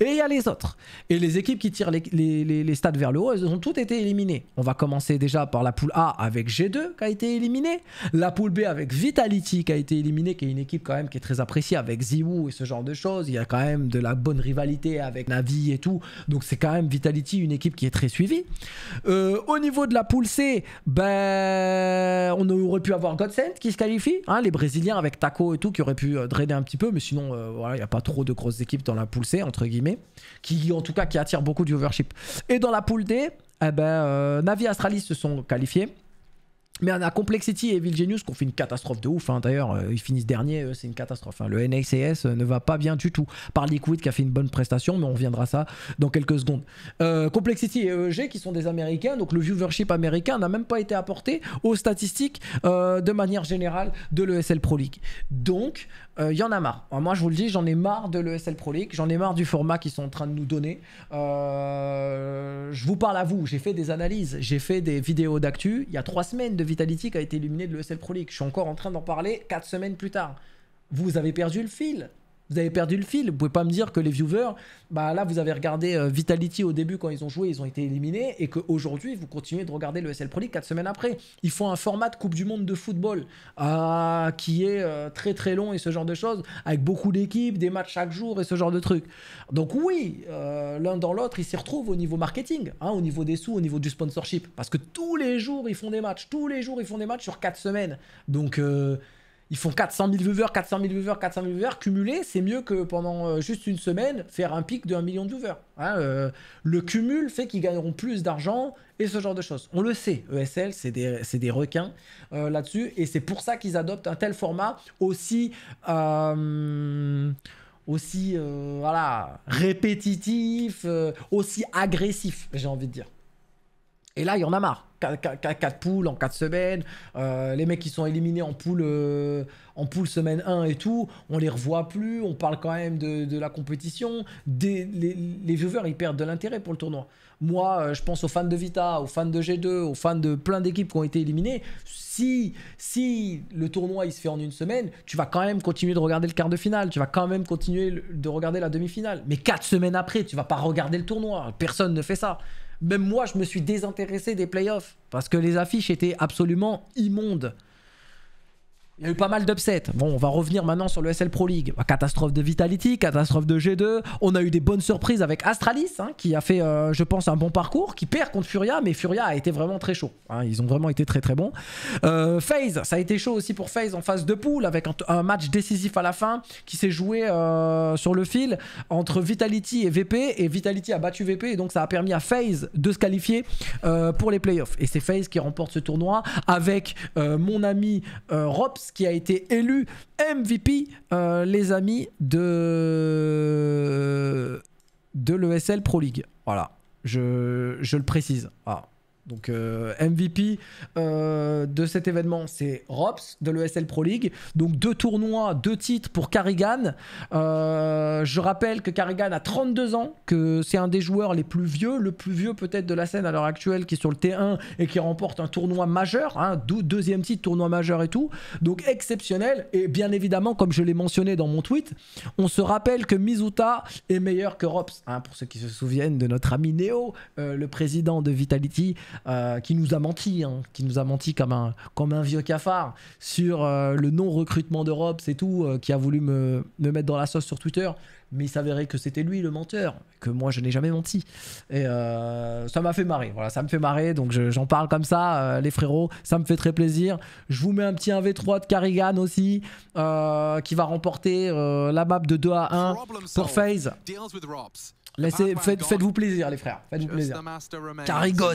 et il y a les autres. Et les équipes qui tirent les, les, les stats vers le haut, elles ont toutes été éliminées. On va commencer déjà par la poule A avec G2 qui a été éliminée, la poule B avec Vitality qui a été éliminée, qui est une équipe quand même qui est très appréciée avec Ziwu et ce genre de choses. Il y a quand même de la bonne rivalité avec Navi et tout. Donc c'est quand même Vitality une équipe qui est très suivie. Euh, au niveau de la poule C, ben, on aurait pu avoir Godsend qui se qualifie, hein, les Brésiliens avec Taco et tout qui auraient pu euh, drainer un petit peu, mais sinon euh, voilà, il n'y a pas trop de grosses équipes dans la poule C entre guillemets, qui en tout cas qui attire beaucoup du overship. Et dans la poule D, eh ben, euh, Navi Astralis se sont qualifiés. Mais on a Complexity et Evil Genius qui ont fait une catastrophe de ouf. Hein. D'ailleurs, euh, ils finissent dernier, euh, c'est une catastrophe. Hein. Le NACS ne va pas bien du tout. Par Liquid qui a fait une bonne prestation, mais on reviendra ça dans quelques secondes. Complexity et EG qui sont des Américains, donc le viewership américain n'a même pas été apporté aux statistiques de manière générale de l'ESL Pro League. Donc, il euh, y en a marre. Moi, je vous le dis, j'en ai marre de l'ESL Pro League, j'en ai marre du format qu'ils sont en train de nous donner. Euh, je vous parle à vous, j'ai fait des analyses, j'ai fait des vidéos d'actu. Il y a trois semaines de Vitality qui a été éliminé de l'ESL Pro League. Je suis encore en train d'en parler quatre semaines plus tard. Vous avez perdu le fil vous avez perdu le fil. Vous pouvez pas me dire que les viewers, bah là, vous avez regardé euh, Vitality au début quand ils ont joué, ils ont été éliminés, et qu'aujourd'hui, vous continuez de regarder le SL Pro League 4 semaines après. Ils font un format de Coupe du Monde de football ah, qui est euh, très très long et ce genre de choses, avec beaucoup d'équipes, des matchs chaque jour et ce genre de trucs. Donc oui, euh, l'un dans l'autre, ils s'y retrouvent au niveau marketing, hein, au niveau des sous, au niveau du sponsorship, parce que tous les jours, ils font des matchs, tous les jours, ils font des matchs sur 4 semaines. Donc... Ils font 400 000 viewers, 400 000 viewers, 400 000 viewers. Cumuler, c'est mieux que pendant euh, juste une semaine faire un pic de 1 million de viewers. Hein, euh, le cumul fait qu'ils gagneront plus d'argent et ce genre de choses. On le sait, e ESL, c'est des, requins euh, là-dessus. Et c'est pour ça qu'ils adoptent un tel format aussi. aussi voilà, répétitif, aussi agressif, j'ai envie de dire. Et là, il y en a marre. 4 poules en 4 semaines, euh, les mecs qui sont éliminés en poule, euh, en poule semaine 1 et tout, on les revoit plus, on parle quand même de, la compétition, les, les, viewers ils perdent de l'intérêt pour le tournoi. Moi, euh, je pense aux fans de Vita, aux fans de G2, aux fans de plein d'équipes qui ont été éliminés. Si, si le tournoi il se fait en une semaine, tu vas quand même continuer de regarder le quart de finale, tu vas quand même continuer de regarder la demi-finale. Mais 4 semaines après, tu vas pas regarder le tournoi, personne ne fait ça. Même moi, je me suis désintéressé des playoffs parce que les affiches étaient absolument immondes. Il y a eu pas mal d'upsets. Bon, on va revenir maintenant sur le SL Pro League. Bah, catastrophe de Vitality, catastrophe de G2. On a eu des bonnes surprises avec Astralis, hein, qui a fait, euh, je pense, un bon parcours, qui perd contre Furia, mais Furia a été vraiment très chaud. Hein. Ils ont vraiment été très très bons. Euh, FaZe, ça a été chaud aussi pour FaZe en phase de poule, avec un, match décisif à la fin, qui s'est joué euh, sur le fil entre Vitality et VP, et Vitality a battu VP, et donc ça a permis à FaZe de se qualifier euh, pour les playoffs. Et c'est FaZe qui remporte ce tournoi, avec mon ami Rops, qui a été élu MVP, euh, les amis, de, de l'ESL Pro League. Voilà, je, je le précise. Voilà. Donc euh, MVP euh, de cet événement, c'est Rops de l'ESL Pro League. Donc deux tournois, deux titres pour Carrigan. Euh, je rappelle que Carrigan a 32 ans, que c'est un des joueurs les plus vieux, le plus vieux peut-être de la scène à l'heure actuelle, qui est sur le T1 et qui remporte un tournoi majeur, hein, deuxième titre, tournoi majeur et tout. Donc exceptionnel. Et bien évidemment, comme je l'ai mentionné dans mon tweet, on se rappelle que Mizuta est meilleur que Rops. Hein, pour ceux qui se souviennent de notre ami Neo, le président de Vitality. Euh, qui nous a menti, hein, qui nous a menti comme un, comme un vieux cafard sur euh, le non-recrutement d'Europe, c'est tout, euh, qui a voulu me, mettre dans la sauce sur Twitter, mais il s'avérait que c'était lui le menteur, que moi je n'ai jamais menti. Et ça m'a fait marrer, voilà, ça me fait marrer, donc j'en parle comme ça, les frérots, ça me fait très plaisir. Je vous mets un petit 1v3 de Carrigan aussi, qui va remporter la map de 2 à 1 pour FaZe. Laissez, faites, vous plaisir, les frères. Faites-vous plaisir. Carigot.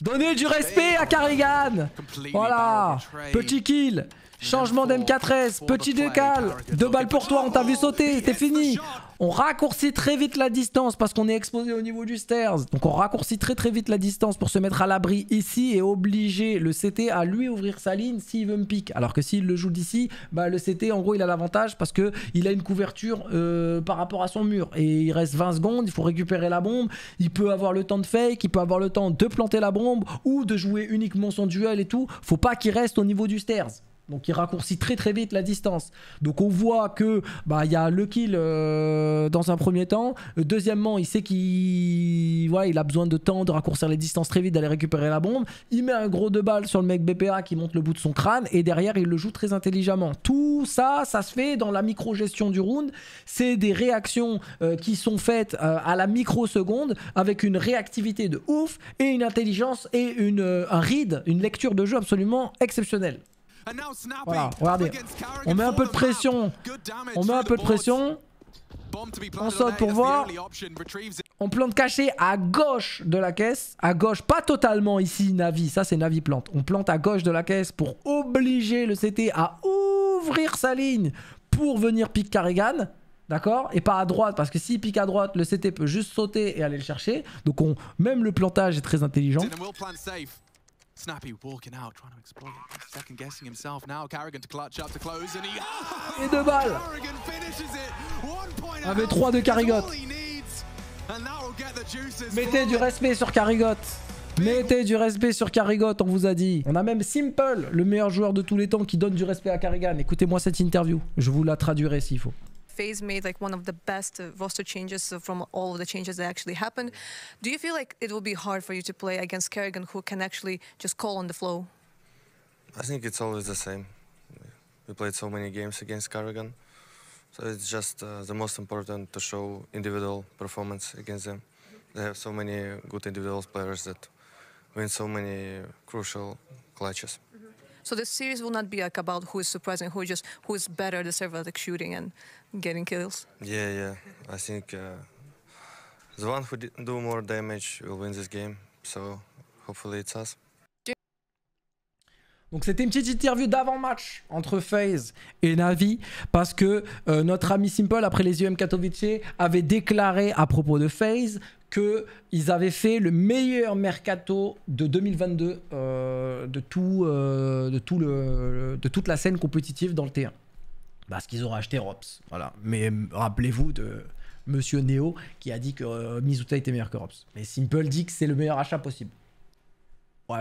Donnez du respect à Carrigan. Voilà. Petit kill. Changement d'M4S Petit décal. Deux balles pour toi. On t'a vu sauter. C'était fini. On raccourcit très vite la distance parce qu'on est exposé au niveau du stairs. Donc on raccourcit très très vite la distance pour se mettre à l'abri ici et obliger le CT à lui ouvrir sa ligne s'il veut me pique. Alors que s'il le joue d'ici, bah le CT en gros il a l'avantage parce que il a une couverture euh, par rapport à son mur. Et il reste 20 secondes, il faut récupérer la bombe, il peut avoir le temps de fake, il peut avoir le temps de planter la bombe ou de jouer uniquement son duel et tout. Faut pas qu'il reste au niveau du stairs. Donc il raccourcit très très vite la distance. Donc on voit que bah il y a le kill euh, dans un premier temps. Deuxièmement, il sait qu'il voilà, il a besoin de temps de raccourcir les distances très vite d'aller récupérer la bombe. Il met un gros de balles sur le mec BPA qui monte le bout de son crâne et derrière il le joue très intelligemment. Tout ça, ça se fait dans la micro-gestion du round. C'est des réactions euh, qui sont faites euh, à la microseconde avec une réactivité de ouf et une intelligence et une, un read, une lecture de jeu absolument exceptionnelle. Voilà, regardez. On met un peu de pression. On met un peu de pression. On saute pour voir. On plante caché à gauche de la caisse. À gauche, pas totalement ici, Navi. Ça, c'est Navi plante. On plante à gauche de la caisse pour obliger le CT à ouvrir sa ligne pour venir piquer Carrigan. D'accord Et pas à droite, parce que s'il pique à droite, le CT peut juste sauter et aller le chercher. Donc même le plantage est très intelligent. Et deux balles. Avec trois de Carrigot. Mettez du respect sur Carrigot. Mettez du respect sur Carrigot, on vous a dit. On a même Simple, le meilleur joueur de tous les temps, qui donne du respect à Carrigan. Écoutez-moi cette interview. Je vous la traduirai s'il faut. phase made like one of the best roster changes uh, from all of the changes that actually happened. Do you feel like it will be hard for you to play against Kerrigan, who can actually just call on the flow? I think it's always the same. We played so many games against Kerrigan, so it's just uh, the most important to show individual performance against them. They have so many good individual players that win so many crucial clutches. So the series will not be like about who is surprising, who just who is better at the server like shooting and getting kills. Yeah, yeah. I think uh, the one who do more damage will win this game. So hopefully it's us. Donc c'était une petite interview d'avant-match entre FaZe et Navi parce que euh, notre ami Simple, après les UM Katowice, avait déclaré à propos de FaZe qu'ils avaient fait le meilleur mercato de 2022 euh, de, tout, euh, de, tout de toute la scène compétitive dans le T1. Parce qu'ils auraient acheté Robs Voilà. Mais rappelez-vous de Monsieur Neo qui a dit que Mizuta était meilleur que Rops. Mais Simple dit que c'est le meilleur achat possible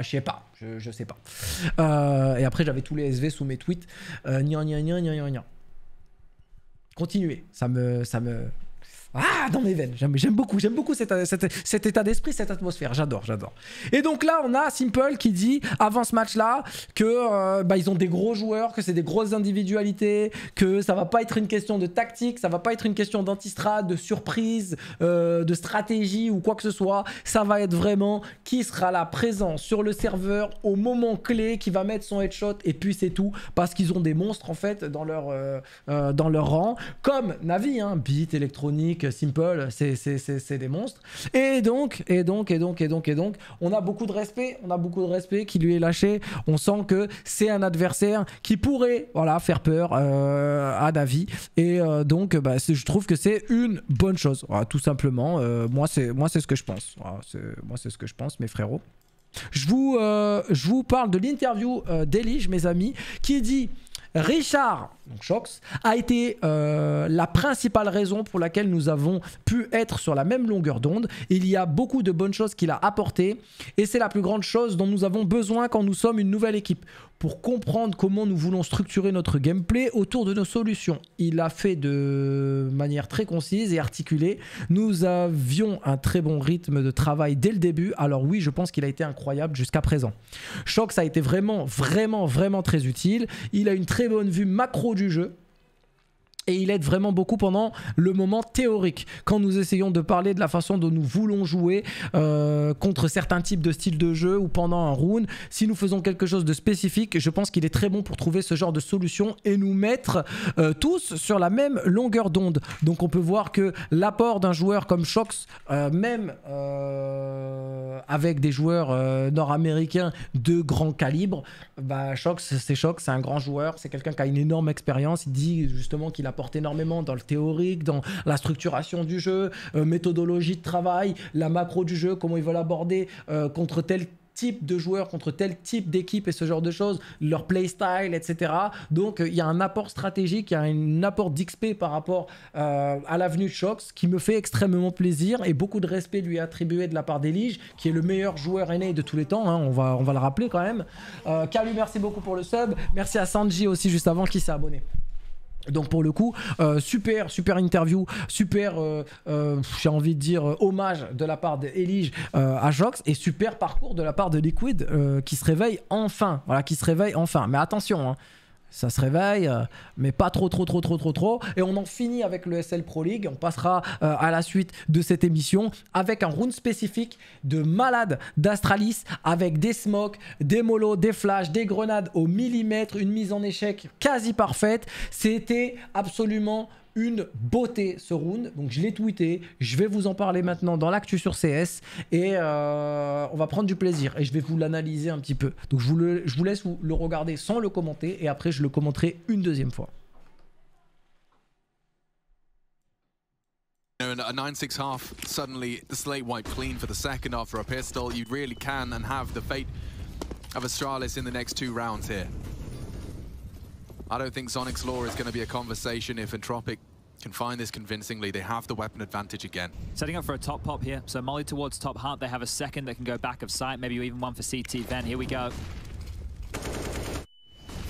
je sais pas, je, sais pas. Euh, et après, j'avais tous les SV sous mes tweets. Euh, Continuez, ça me, ça me, ah, dans mes veines. J'aime, beaucoup, j'aime beaucoup cet, état d'esprit, cette atmosphère. J'adore, j'adore. Et donc là, on a Simple qui dit avant ce match-là que euh, bah, ils ont des gros joueurs, que c'est des grosses individualités, que ça va pas être une question de tactique, ça va pas être une question d'antistrade, de surprise, euh, de stratégie ou quoi que ce soit. Ça va être vraiment qui sera là présent sur le serveur au moment clé, qui va mettre son headshot et puis c'est tout, parce qu'ils ont des monstres en fait dans leur euh, dans leur rang, comme Navi, hein, Beat, électronique Simple, c'est des monstres. Et donc, et donc, et donc, et donc, et donc, on a beaucoup de respect, on a beaucoup de respect qui lui est lâché. On sent que c'est un adversaire qui pourrait, voilà, faire peur euh, à Davi. Et euh, donc, bah, je trouve que c'est une bonne chose, tout simplement. Euh, moi, c'est moi, c'est ce que je pense. moi, c'est ce que je pense, mes frérots. Je vous, je vous parle de l'interview d'Elige, mes amis, qui dit Richard donc Shox, a été euh, la principale raison pour laquelle nous avons pu être sur la même longueur d'onde. Il y a beaucoup de bonnes choses qu'il a apportées et c'est la plus grande chose dont nous avons besoin quand nous sommes une nouvelle équipe pour comprendre comment nous voulons structurer notre gameplay autour de nos solutions. Il a fait de manière très concise et articulée. Nous avions un très bon rythme de travail dès le début. Alors oui, je pense qu'il a été incroyable jusqu'à présent. Shox ça a été vraiment, vraiment, vraiment très utile. Il a une très bonne vue macro du jeu et il aide vraiment beaucoup pendant le moment théorique. Quand nous essayons de parler de la façon dont nous voulons jouer euh, contre certains types de styles de jeu ou pendant un round, si nous faisons quelque chose de spécifique, je pense qu'il est très bon pour trouver ce genre de solution et nous mettre euh, tous sur la même longueur d'onde. Donc on peut voir que l'apport d'un joueur comme Shox, euh, même avec des joueurs nord-américains de grand calibre, bah, Shox c'est Shox, c'est un grand joueur, c'est quelqu'un qui a une énorme expérience, il dit justement qu'il a apporte énormément dans le théorique, dans la structuration du jeu, euh, méthodologie de travail, la macro du jeu, comment ils veulent aborder euh, contre tel type de joueurs, contre tel type d'équipe et ce genre de choses, leur playstyle, etc. Donc euh, il y a un apport stratégique, il y a un apport d'XP par rapport à l'avenue de Shox qui me fait extrêmement plaisir et beaucoup de respect lui attribué de la part d'Elige, qui est le meilleur joueur aîné de tous les temps, hein, on, va, on va le rappeler quand même. Euh, Kalu, merci beaucoup pour le sub. Merci à Sanji aussi juste avant qui s'est abonné. Donc pour le coup, euh, super, super interview, super, euh, euh, j'ai envie de dire, hommage de la part d'Elige à Jox et super parcours de la part de Liquid qui se réveille enfin, voilà, qui se réveille enfin. Mais attention, hein, ça se réveille, mais pas trop, trop, trop, trop, trop, trop. Et on en finit avec le SL Pro League. On passera euh, à la suite de cette émission avec un round spécifique de malade d'Astralis avec des smokes, des molos, des flashs, des grenades au millimètre, une mise en échec quasi parfaite. C'était absolument une beauté ce round. Donc je l'ai tweeté, je vais vous en parler maintenant dans l'actu sur CS et euh, on va prendre du plaisir et je vais vous l'analyser un petit peu. Donc je vous, le, je vous laisse le regarder sans le commenter et après je le commenterai une deuxième fois. You a 9-6 half, suddenly the slate wiped clean for the second half for a pistol. You really can and have the fate of Astralis in the next two rounds here. I don't think Sonic's Law is going to be a conversation if Entropic can find this convincingly. They have the weapon advantage again. Setting up for a top pop here. So Molly towards top heart. They have a second that can go back of sight. Maybe even one for CT Then Here we go.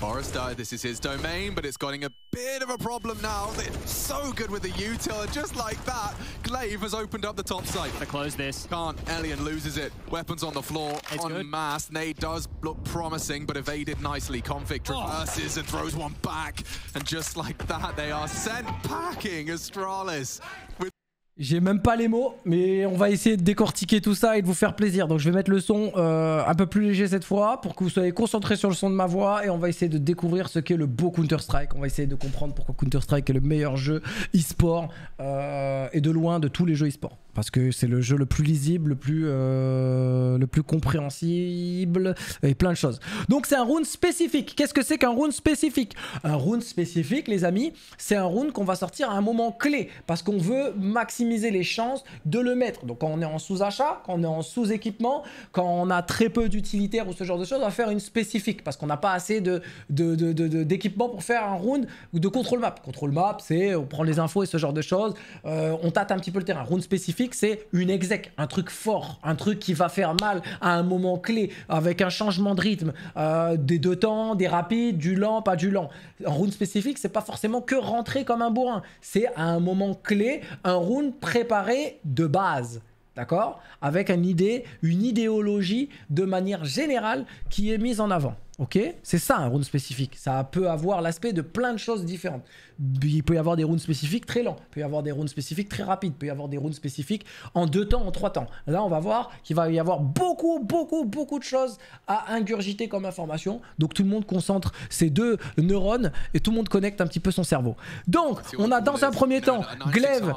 Forrester, this is his domain, but it's getting a bit of a problem now. It's so good with the util, and just like that, Glaive has opened up the top site. To close this. Can't. Elian loses it. Weapons on the floor it's on good. mass. Nade does look promising, but evaded nicely. Config oh. traverses oh. and throws one back. And just like that, they are sent packing Astralis with J'ai même pas les mots, mais on va essayer de décortiquer tout ça et de vous faire plaisir. Donc je vais mettre le son euh, un peu plus léger cette fois pour que vous soyez concentrés sur le son de ma voix et on va essayer de découvrir ce qu'est le beau Counter-Strike. On va essayer de comprendre pourquoi Counter-Strike est le meilleur jeu e-sport euh, et de loin de tous les jeux e-sport parce que c'est le jeu le plus lisible, le plus, euh, le plus compréhensible et plein de choses. Donc c'est un round spécifique. Qu'est-ce que c'est qu'un round spécifique Un round spécifique, les amis, c'est un round qu'on va sortir à un moment clé parce qu'on veut maximiser les chances de le mettre. Donc quand on est en sous-achat, quand on est en sous-équipement, quand on a très peu d'utilitaires ou ce genre de choses, on va faire une spécifique parce qu'on n'a pas assez de, d'équipement pour faire un round de contrôle map. Contrôle map, c'est on prend les infos et ce genre de choses, euh, on tâte un petit peu le terrain. Round spécifique c'est une exec, un truc fort, un truc qui va faire mal à un moment clé, avec un changement de rythme, euh, des deux temps, des rapides, du lent, pas du lent. Un round spécifique, c'est pas forcément que rentrer comme un bourrin, c'est à un moment clé, un round préparé de base. D'accord Avec une idée, une idéologie de manière générale qui est mise en avant. Ok C'est ça un round spécifique. Ça peut avoir l'aspect de plein de choses différentes. Il peut y avoir des runes spécifiques très lents, il peut y avoir des rounds spécifiques très rapides, il peut y avoir des runes spécifiques en deux temps, en trois temps. Là, on va voir qu'il va y avoir beaucoup, beaucoup, beaucoup de choses à ingurgiter comme information. Donc tout le monde concentre ses deux neurones et tout le monde connecte un petit peu son cerveau. Donc, on a dans un premier temps Glaive,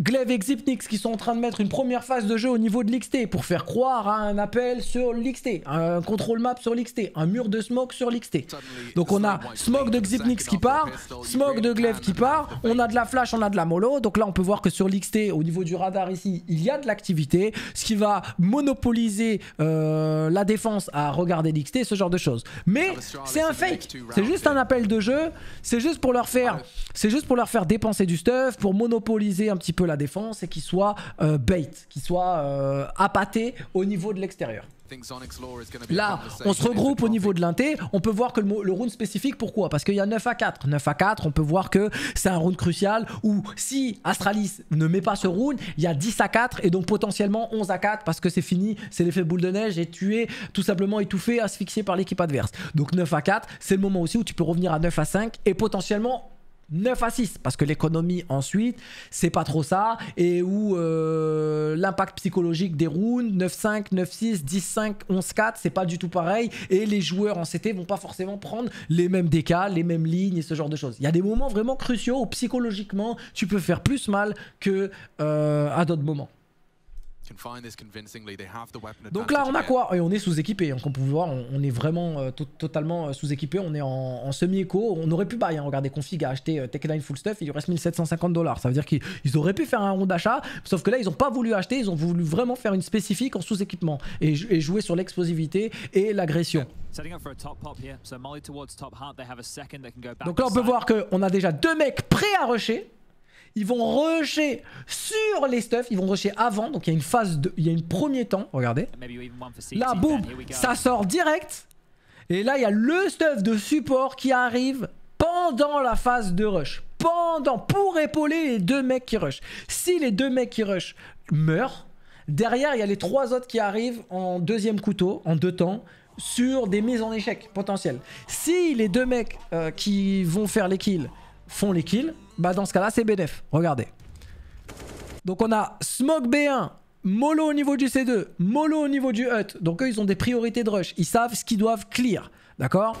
Glaive et Xipnix qui sont en train de mettre une première phase de jeu au niveau de l'XT pour faire croire à un appel sur l'XT, un contrôle map sur l'XT, un mur de smoke sur l'XT. Donc on a smoke de Xipnix qui part, smoke de Glaive qui part, on a de la flash, on a de la mollo. Donc là on peut voir que sur l'XT au niveau du radar ici il y a de l'activité, ce qui va monopoliser euh, la défense à regarder l'XT, ce genre de choses. Mais c'est un fake, c'est juste un appel de jeu, c'est juste pour leur faire, c'est juste pour leur faire dépenser du stuff, pour monopoliser un petit peu la défense et qu'ils soient euh, bait, qu'ils soient euh, au niveau de l'extérieur. Là, on se regroupe au niveau de l'inté. On peut voir que le, round spécifique, pourquoi Parce qu'il y a 9 à 4. 9 à 4, on peut voir que c'est un round crucial où si Astralis ne met pas ce round, il y a 10 à 4 et donc potentiellement 11 à 4 parce que c'est fini, c'est l'effet boule de neige et tu es tout simplement étouffé, asphyxié par l'équipe adverse. Donc 9 à 4, c'est le moment aussi où tu peux revenir à 9 à 5 et potentiellement 9 à 6 parce que l'économie ensuite c'est pas trop ça et où euh, l'impact psychologique des rounds 9-5, 9-6, 10-5, 11-4 c'est pas du tout pareil et les joueurs en CT vont pas forcément prendre les mêmes décals, les mêmes lignes et ce genre de choses. Il y a des moments vraiment cruciaux où psychologiquement tu peux faire plus mal que euh, à d'autres moments. Donc là, on a quoi Et on est sous-équipé. Hein, comme vous voir, on, est vraiment euh, totalement euh, sous-équipé. On est en, semi écho On aurait pu buy. Hein, regardez, Config a acheté euh, Tech 9 Full Stuff. Il lui reste 1750 dollars. Ça veut dire qu'ils auraient pu faire un rond d'achat. Sauf que là, ils n'ont pas voulu acheter. Ils ont voulu vraiment faire une spécifique en sous-équipement et, et, jouer sur l'explosivité et l'agression. Donc là, on peut voir qu'on a déjà deux mecs prêts à rusher. Ils vont rusher sur les stuffs, ils vont rusher avant, donc il y a une phase de... Il y a une premier temps, regardez. Là, boum, ça sort direct. Et là, il y a le stuff de support qui arrive pendant la phase de rush. Pendant, pour épauler les deux mecs qui rushent. Si les deux mecs qui rushent meurent, derrière, il y a les trois autres qui arrivent en deuxième couteau, en deux temps, sur des mises en échec potentielles. Si les deux mecs euh, qui vont faire les kills font les kills, bah dans ce cas-là, c'est BDF. Regardez. Donc on a Smoke B1, Molo au niveau du C2, Molo au niveau du Hut. Donc eux, ils ont des priorités de rush. Ils savent ce qu'ils doivent clear. D'accord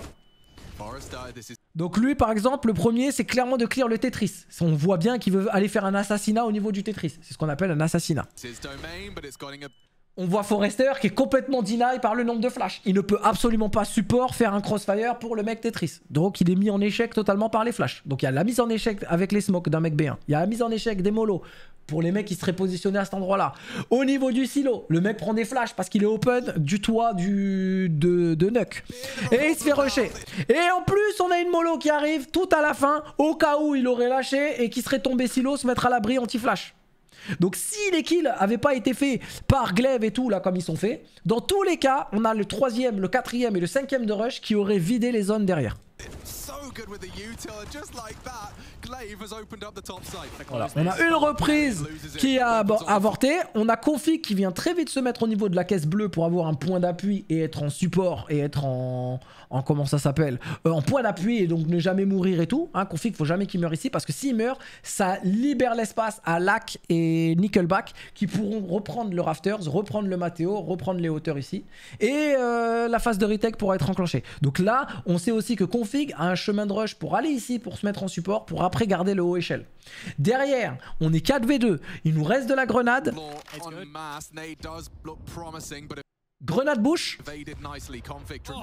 donc lui par exemple le premier c'est clairement de clear le Tetris On voit bien qu'il veut aller faire un assassinat au niveau du Tetris C'est ce qu'on appelle un assassinat on voit Forester qui est complètement deny par le nombre de flashs. Il ne peut absolument pas support faire un crossfire pour le mec Tetris. Donc il est mis en échec totalement par les flashs. Donc il y a la mise en échec avec les smokes d'un mec B1. Il y a la mise en échec des molos pour les mecs qui seraient positionnés à cet endroit-là. Au niveau du silo, le mec prend des flashs parce qu'il est open du toit du, de, de Nuck. Et il se fait rusher. Et en plus, on a une molo qui arrive tout à la fin, au cas où il aurait lâché et qui serait tombé silo, se mettre à l'abri anti-flash. Donc si les kills n'avaient pas été faits par Glaive et tout, là, comme ils sont faits, dans tous les cas, on a le troisième, le quatrième et le cinquième de rush qui auraient vidé les zones derrière. On a une reprise qui a avorté. On a Config qui vient très vite se mettre au niveau de la caisse bleue pour avoir un point d'appui et être en support et être en... comment ça s'appelle euh, En point d'appui et donc ne jamais mourir et tout. Hein, Config, faut jamais qu'il meure ici parce que s'il meurt, ça libère l'espace à Lac et Nickelback qui pourront reprendre le Rafters, reprendre le Matteo, reprendre les hauteurs ici. Et euh, la phase de retech pourra être enclenchée. Donc là, on sait aussi que Config a un chemin chemin de rush pour aller ici, pour se mettre en support, pour après garder le haut échelle. Derrière, on est 4v2, il nous reste de la grenade. Grenade bouche. Oh.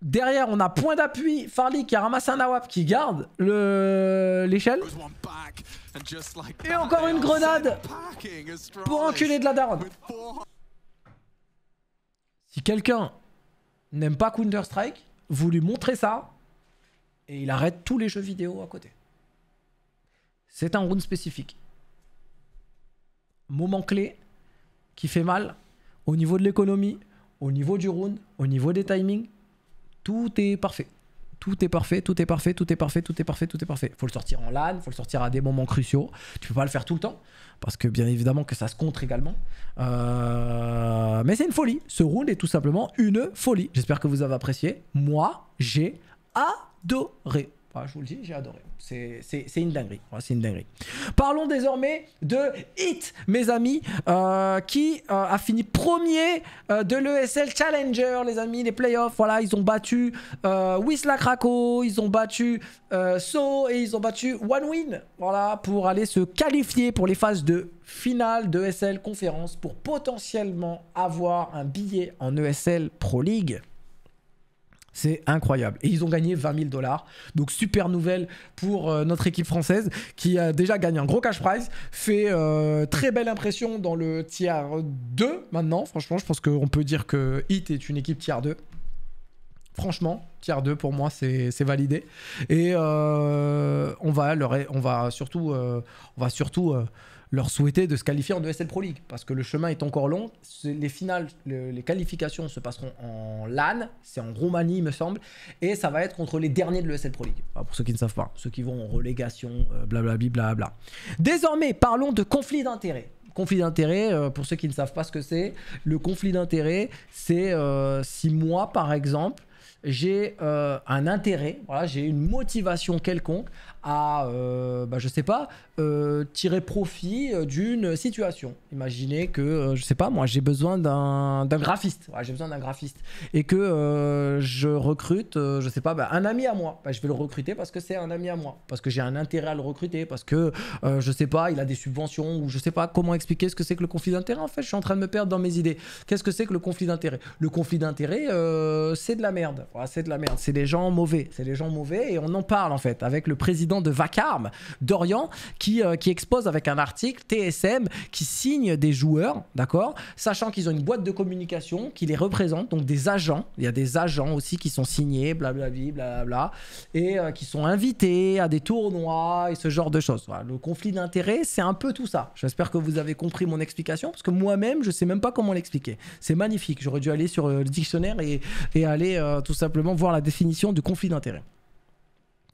Derrière, on a point d'appui. Farley qui a ramassé un awap qui garde l'échelle. Et encore une grenade pour enculer de la daronne. Si quelqu'un n'aime pas Counter-Strike, vous lui montrez ça, et il arrête tous les jeux vidéo à côté. C'est un round spécifique. Moment clé qui fait mal au niveau de l'économie, au niveau du round, au niveau des timings. Tout est parfait. Tout est parfait, tout est parfait, tout est parfait, tout est parfait, tout est parfait. Faut le sortir en LAN, faut le sortir à des moments cruciaux. Tu peux pas le faire tout le temps, parce que bien évidemment que ça se contre également. Euh, mais c'est une folie. Ce round est tout simplement une folie. J'espère que vous avez apprécié. Moi, j'ai à adoré. Ah, je vous le dis, j'ai adoré. C'est une dinguerie. c'est une dinguerie. Parlons désormais de Hit, mes amis, euh, qui euh, a fini premier euh, de l'ESL Challenger, les amis, les playoffs. Voilà, ils ont battu Wisla Krakow, ils ont battu So et ils ont battu One Win. Voilà, pour aller se qualifier pour les phases de finale de ESL conférence pour potentiellement avoir un billet en ESL Pro League. C'est incroyable. Et ils ont gagné 20 000 dollars. Donc super nouvelle pour euh, notre équipe française qui a déjà gagné un gros cash prize, fait euh, très belle impression dans le tiers 2 maintenant. Franchement, je pense qu'on peut dire que HIT est une équipe tiers 2. Franchement, tiers 2 pour moi, c'est validé. Et euh, on va on va surtout, on va surtout leur souhaiter de se qualifier en ESL Pro League parce que le chemin est encore long. Les finales, les qualifications se passeront en LAN, c'est en Roumanie, il me semble, et ça va être contre les derniers de l'ESL Pro League. pour ceux qui ne savent pas, ceux qui vont en relégation, euh, blablabla. Bla, Désormais, parlons de conflit d'intérêts conflit d'intérêt, euh, pour ceux qui ne savent pas ce que c'est, le conflit d'intérêt, c'est euh, si moi, par exemple, j'ai un intérêt, voilà, j'ai une motivation quelconque à, euh, bah, je sais pas, euh, tirer profit euh, d'une situation. Imaginez que, je sais pas, moi j'ai besoin d'un graphiste, j'ai besoin d'un graphiste, et que je recrute, je sais pas, bah, un ami à moi. Bah, je vais le recruter parce que c'est un ami à moi, parce que j'ai un intérêt à le recruter, parce que, je sais pas, il a des subventions, ou je sais pas comment expliquer ce que c'est que le conflit d'intérêt. En fait, je suis en train de me perdre dans mes idées. Qu'est-ce que c'est que le conflit d'intérêt Le conflit d'intérêt, c'est de la merde. c'est de la merde. C'est des gens mauvais. C'est des gens mauvais et on en parle en fait avec le président de Vacarme d'Orient euh, qui, expose avec un article TSM qui signe des joueurs, d'accord Sachant qu'ils ont une boîte de communication qui les représente, donc des agents. Il y a des agents aussi qui sont signés, blablabla, et euh, qui sont invités à des tournois et ce genre de choses. Voilà. Le conflit d'intérêts, c'est un peu tout ça. J'espère que vous avez compris mon explication parce que moi-même, je ne sais même pas comment l'expliquer. C'est magnifique. J'aurais dû aller sur euh, le dictionnaire et, aller tout simplement voir la définition du conflit d'intérêts.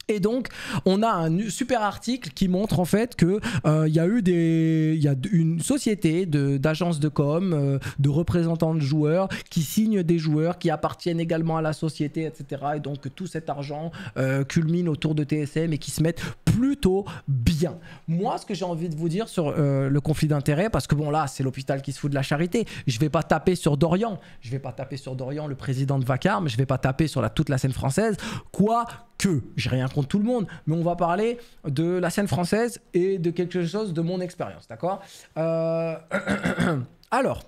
Et donc, on a un super article qui montre en fait que euh, il y a eu des, il y a une société d'agences de, com, euh, de représentants de joueurs qui signent des joueurs qui appartiennent également à la société, etc. Et donc tout cet argent euh, culmine autour de TSM et qui se mettent plutôt bien. Moi, ce que j'ai envie de vous dire sur le conflit d'intérêts, parce que bon là, c'est l'hôpital qui se fout de la charité. Je ne vais pas taper sur Dorian, je ne vais pas taper sur Dorian, le président de Vacarme, je ne vais pas taper sur toute la scène française. Quoi que, j'ai rien contre tout le monde, mais on va parler de la scène française et de quelque chose de mon expérience, d'accord euh, Alors,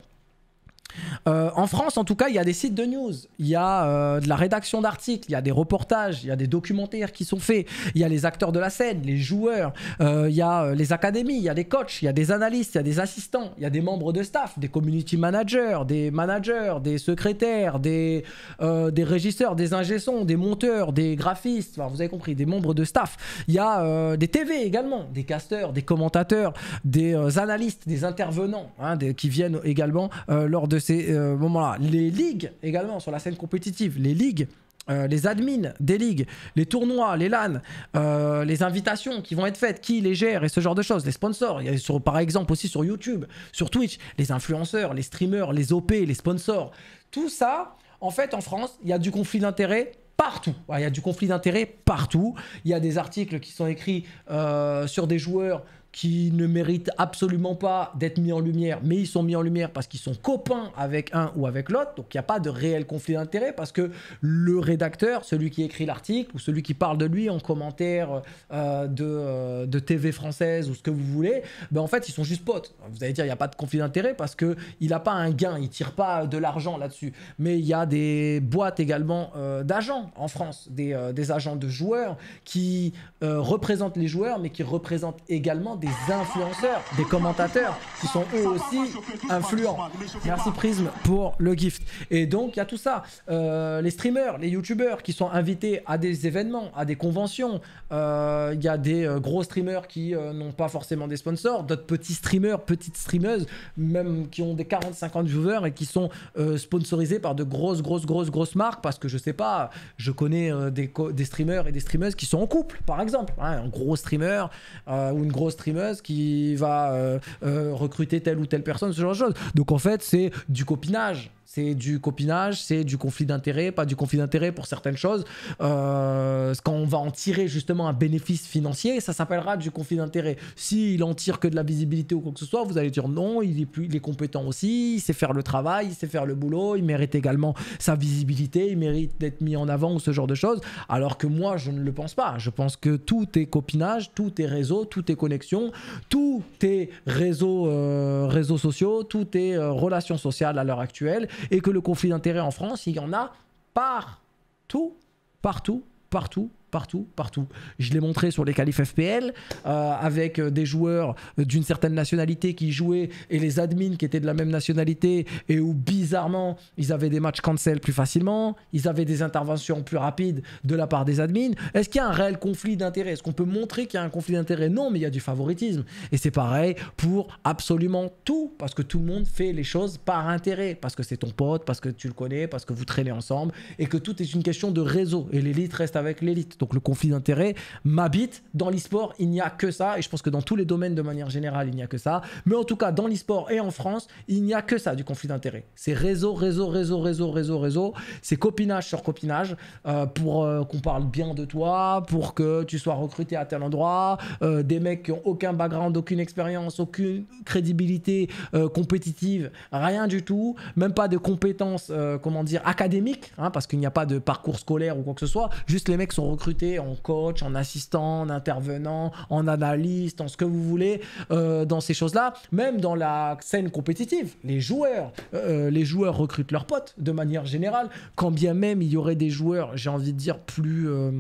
euh, en France, en tout cas, il y a des sites de news, il y a euh, de la rédaction d'articles, il y a des reportages, il y a des documentaires qui sont faits, il y a les acteurs de la scène, les joueurs, euh, il y a les académies, il y a des coachs, il y a des analystes, il y a des assistants, il y a des membres de staff, des community managers, des managers, des secrétaires, des, des régisseurs, des ingessons, des monteurs, des graphistes, vous avez compris, des membres de staff. Il y a des TV également, des casteurs, des commentateurs, des analystes, des intervenants hein, qui viennent également lors de ces euh, moments-là. Les ligues également, sur la scène compétitive, les ligues, euh, les admins des ligues, les tournois, les LAN, euh, les invitations qui vont être faites, qui les gère et ce genre de choses, les sponsors. Il y par exemple aussi sur YouTube, sur Twitch, les influenceurs, les streamers, les OP, les sponsors. Tout ça, en fait, en France, il y a du conflit d'intérêts partout. Il y a du conflit d'intérêts partout. Il y a des articles qui sont écrits euh, sur des joueurs qui ne méritent absolument pas d'être mis en lumière, mais ils sont mis en lumière parce qu'ils sont copains avec un ou avec l'autre, donc il n'y a pas de réel conflit d'intérêt parce que le rédacteur, celui qui écrit l'article ou celui qui parle de lui en commentaire euh, de, euh, de, TV française ou ce que vous voulez, ben en fait ils sont juste potes. Vous allez dire il n'y a pas de conflit d'intérêt parce que il n'a pas un gain, il tire pas de l'argent là-dessus. Mais il y a des boîtes également euh, d'agents en France, des, des, agents de joueurs qui représentent les joueurs mais qui représentent également des influenceurs, des commentateurs qui sont eux aussi influents. Merci Prism pour le gift. Et donc il y a tout ça. Euh, les streamers, les youtubeurs qui sont invités à des événements, à des conventions. Euh, il y a des euh, gros streamers qui n'ont pas forcément des sponsors, d'autres petits streamers, petites streameuses, même qui ont des 40-50 viewers et qui sont sponsorisés par de grosses, grosses, grosses, grosses marques. Parce que je sais pas, je connais des, streamers et des streameuses qui sont en couple, par exemple. Hein, un gros streamer ou une grosse streamer qui va euh, euh, recruter telle ou telle personne, ce genre de choses. Donc en fait, c'est du copinage. C'est du copinage, c'est du conflit d'intérêt, pas du conflit d'intérêt pour certaines choses. Euh, quand on va en tirer justement un bénéfice financier, ça s'appellera du conflit d'intérêt. S'il en tire que de la visibilité ou quoi que ce soit, vous allez dire non, il est, plus, il est compétent aussi, il sait faire le travail, il sait faire le boulot, il mérite également sa visibilité, il mérite d'être mis en avant ou ce genre de choses. Alors que moi, je ne le pense pas. Je pense que tout est copinage, tout est réseau, tout est connexion, tout est réseau, euh, réseaux sociaux, tout est euh, relation sociale à l'heure actuelle et que le conflit d'intérêts en France, il y en a partout, partout, partout, partout, partout. Je l'ai montré sur les qualifs FPL, euh, avec euh, des joueurs d'une certaine nationalité qui jouaient et les admins qui étaient de la même nationalité, et où bizarrement, ils avaient des matchs cancel plus facilement, ils avaient des interventions plus rapides de la part des admins. Est-ce qu'il y a un réel conflit d'intérêt Est-ce qu'on peut montrer qu'il y a un conflit d'intérêt Non, mais il y a du favoritisme. Et c'est pareil pour absolument tout, parce que tout le monde fait les choses par intérêt, parce que c'est ton pote, parce que tu le connais, parce que vous traînez ensemble, et que tout est une question de réseau, et l'élite reste avec l'élite. Donc le conflit d'intérêt m'habite. Dans l'e-sport, il n'y a que ça. Et je pense que dans tous les domaines de manière générale, il n'y a que ça. Mais en tout cas, dans l'e-sport et en France, il n'y a que ça du conflit d'intérêts. C'est réseau, réseau, réseau, réseau, réseau, réseau. C'est copinage sur copinage euh, pour euh, qu'on parle bien de toi, pour que tu sois recruté à tel endroit. Euh, des mecs qui n'ont aucun background, aucune expérience, aucune crédibilité compétitive, rien du tout. Même pas de compétences, comment dire, académiques, hein, parce qu'il n'y a pas de parcours scolaire ou quoi que ce soit. Juste les mecs sont recrutés en coach, en assistant, en intervenant, en analyste, en ce que vous voulez, euh, dans ces choses-là, même dans la scène compétitive. Les joueurs, euh, les joueurs recrutent leurs potes de manière générale, quand bien même il y aurait des joueurs, j'ai envie de dire, plus... Euh,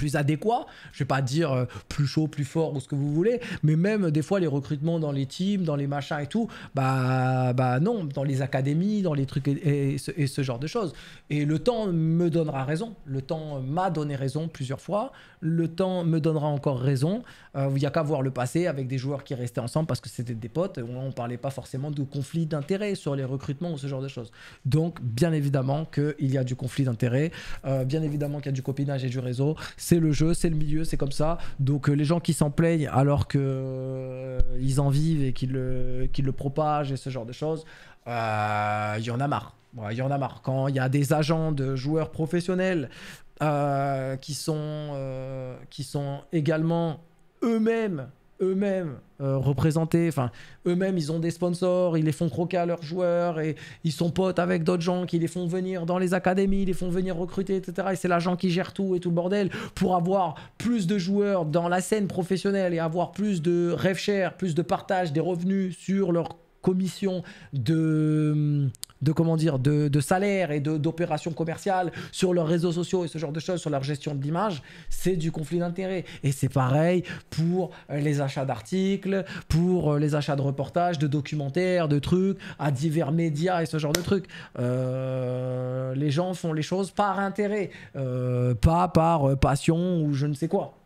plus adéquat. Je vais pas dire euh, plus chaud, plus fort ou ce que vous voulez, mais même euh, des fois les recrutements dans les teams, dans les machins et tout, bah, bah non, dans les académies, dans les trucs et ce, genre de choses. Et le temps me donnera raison. Le temps m'a donné raison plusieurs fois. Le temps me donnera encore raison. Euh, il n'y a qu'à voir le passé avec des joueurs qui restaient ensemble parce que c'était des potes. On ne parlait pas forcément de conflit d'intérêts sur les recrutements ou ce genre de choses. Donc, bien évidemment qu'il y a du conflit d'intérêts. Euh, bien évidemment qu'il y a du copinage et du réseau. C'est le jeu, c'est le milieu, c'est comme ça. Donc, euh, les gens qui s'en plaignent alors qu'ils en vivent et qu'ils le, le propagent et ce genre de choses, il y en a marre. Il y en a marre. Quand il y a des agents de joueurs professionnels qui, sont, qui sont également eux-mêmes eux-mêmes euh, représentés, enfin eux-mêmes ils ont des sponsors, ils les font croquer à leurs joueurs et ils sont potes avec d'autres gens qui les font venir dans les académies, ils les font venir recruter, etc. Et c'est l'agent qui gère tout et tout le bordel pour avoir plus de joueurs dans la scène professionnelle et avoir plus de rêve cher, plus de partage des revenus sur leur commission de hum, de comment dire, de, de salaire et d'opérations commerciales sur leurs réseaux sociaux et ce genre de choses, sur leur gestion de l'image, c'est du conflit d'intérêts. Et c'est pareil pour euh, les achats d'articles, pour euh, les achats de reportages, de documentaires, de trucs, à divers médias et ce genre de trucs. Euh, les gens font les choses par intérêt, pas par passion ou je ne sais quoi.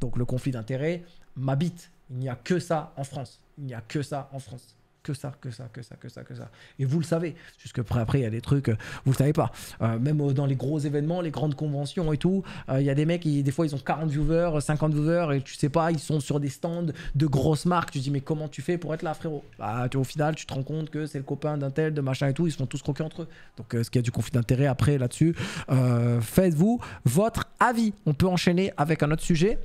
Donc le conflit d'intérêts m'habite. Il n'y a que ça en France. Il n'y a que ça en France que ça, que ça, que ça, que ça, que ça. Et vous le savez, jusque après, après il y a des trucs, euh, vous le savez pas. Euh, même euh, dans les gros événements, les grandes conventions et tout, il y a des mecs, qui, des fois, ils ont 40 viewers, 50 viewers, et tu sais pas, ils sont sur des stands de grosses marques. Tu te dis, mais comment tu fais pour être là, frérot bah, tu, au final, tu te rends compte que c'est le copain d'un tel, de machin et tout, ils se font tous croquer entre eux. Donc, ce qui a du conflit d'intérêt après là-dessus, faites-vous votre avis. On peut enchaîner avec un autre sujet.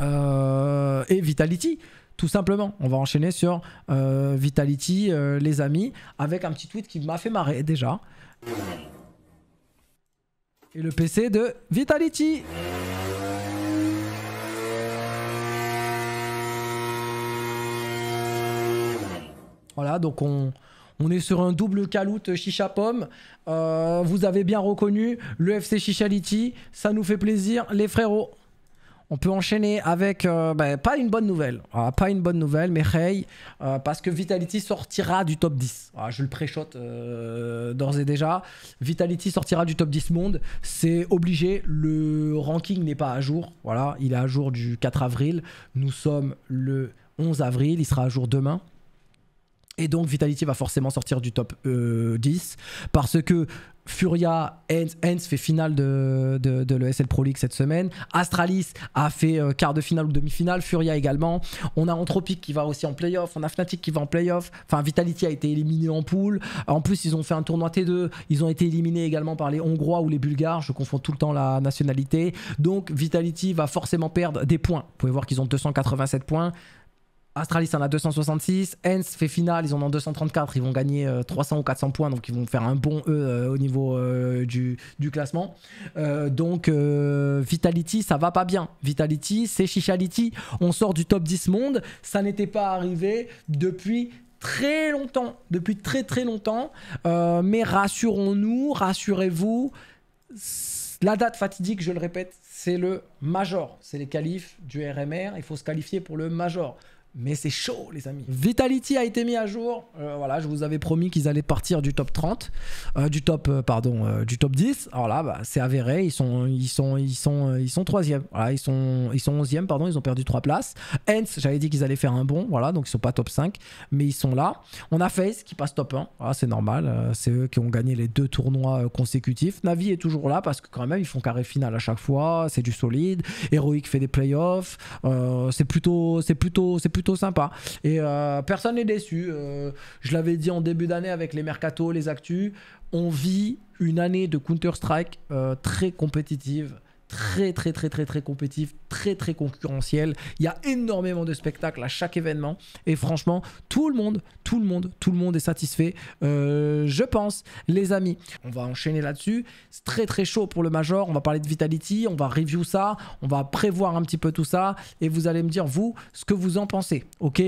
et Vitality, tout simplement. On va enchaîner sur euh, Vitality, euh, les amis, avec un petit tweet qui m'a fait marrer déjà. Et le PC de Vitality Voilà, donc on, est sur un double caloute euh, chicha pomme. vous avez bien reconnu le FC Chichality. Ça nous fait plaisir, les frérots. On peut enchaîner avec, euh, bah, pas une bonne nouvelle, ah, pas une bonne nouvelle, mais hey, euh, parce que Vitality sortira du top 10. Ah, je le préchote euh, d'ores et déjà. Vitality sortira du top 10 monde, c'est obligé, le ranking n'est pas à jour, voilà, il est à jour du 4 avril, nous sommes le 11 avril, il sera à jour demain. Et donc Vitality va forcément sortir du top 10 parce que Furia, Hens fait finale de, de, l'ESL Pro League cette semaine. Astralis a fait euh, quart de finale ou demi-finale. Furia également. On a Anthropic qui va aussi en playoff. On a Fnatic qui va en playoff. Enfin, Vitality a été éliminé en poule. En plus, ils ont fait un tournoi T2. Ils ont été éliminés également par les Hongrois ou les Bulgares. Je confonds tout le temps la nationalité. Donc, Vitality va forcément perdre des points. Vous pouvez voir qu'ils ont 287 points. Astralis en a 266, Hens fait finale, ils en ont 234, ils vont gagner 300 euh, ou 400 points, donc ils vont faire un bon E euh, au niveau euh, du, classement. donc Vitality, ça va pas bien. Vitality, c'est Chichality, on sort du top 10 monde, ça n'était pas arrivé depuis très longtemps, depuis très très longtemps, mais rassurons-nous, rassurez-vous, la date fatidique, je le répète, c'est le major. C'est les qualifs du RMR. Il faut se qualifier pour le major. Mais c'est chaud, les amis. Vitality a été mis à jour. Euh, voilà, je vous avais promis qu'ils allaient partir du top 30, euh, du top, euh, pardon, du top 10. Alors là, bah, c'est avéré. Ils sont, ils sont, ils sont, ils sont troisième. Voilà, ils sont, ils sont onzième, pardon. Ils ont perdu trois places. Hence, j'avais dit qu'ils allaient faire un bon. Voilà, donc ils sont pas top 5, mais ils sont là. On a FaZe qui passe top 1. c'est normal. c'est eux qui ont gagné les deux tournois consécutifs. Navi est toujours là parce que quand même, ils font carré final à chaque fois. C'est du solide. Heroic fait des playoffs. c'est plutôt, c'est plutôt, c'est plutôt sympa. Et euh, personne n'est déçu. Euh, je l'avais dit en début d'année avec les mercatos, les actus. On vit une année de Counter-Strike euh, très compétitive très très très très très compétitif, très très concurrentiel. Il y a énormément de spectacles à chaque événement et franchement, tout le monde, tout le monde, tout le monde est satisfait. Euh, je pense, les amis. On va enchaîner là-dessus. C'est très très chaud pour le Major. On va parler de Vitality, on va review ça, on va prévoir un petit peu tout ça et vous allez me dire vous ce que vous en pensez, ok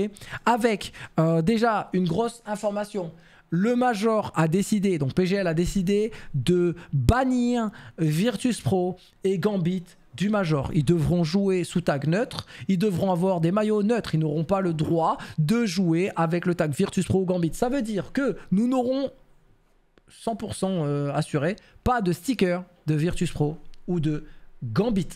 Avec euh, déjà une grosse information le Major a décidé, donc PGL a décidé de bannir Virtus Pro et Gambit du Major. Ils devront jouer sous tag neutre, ils devront avoir des maillots neutres, ils n'auront pas le droit de jouer avec le tag Virtus Pro ou Gambit. Ça veut dire que nous n'aurons 100% euh, assuré, pas de sticker de Virtus Pro ou de Gambit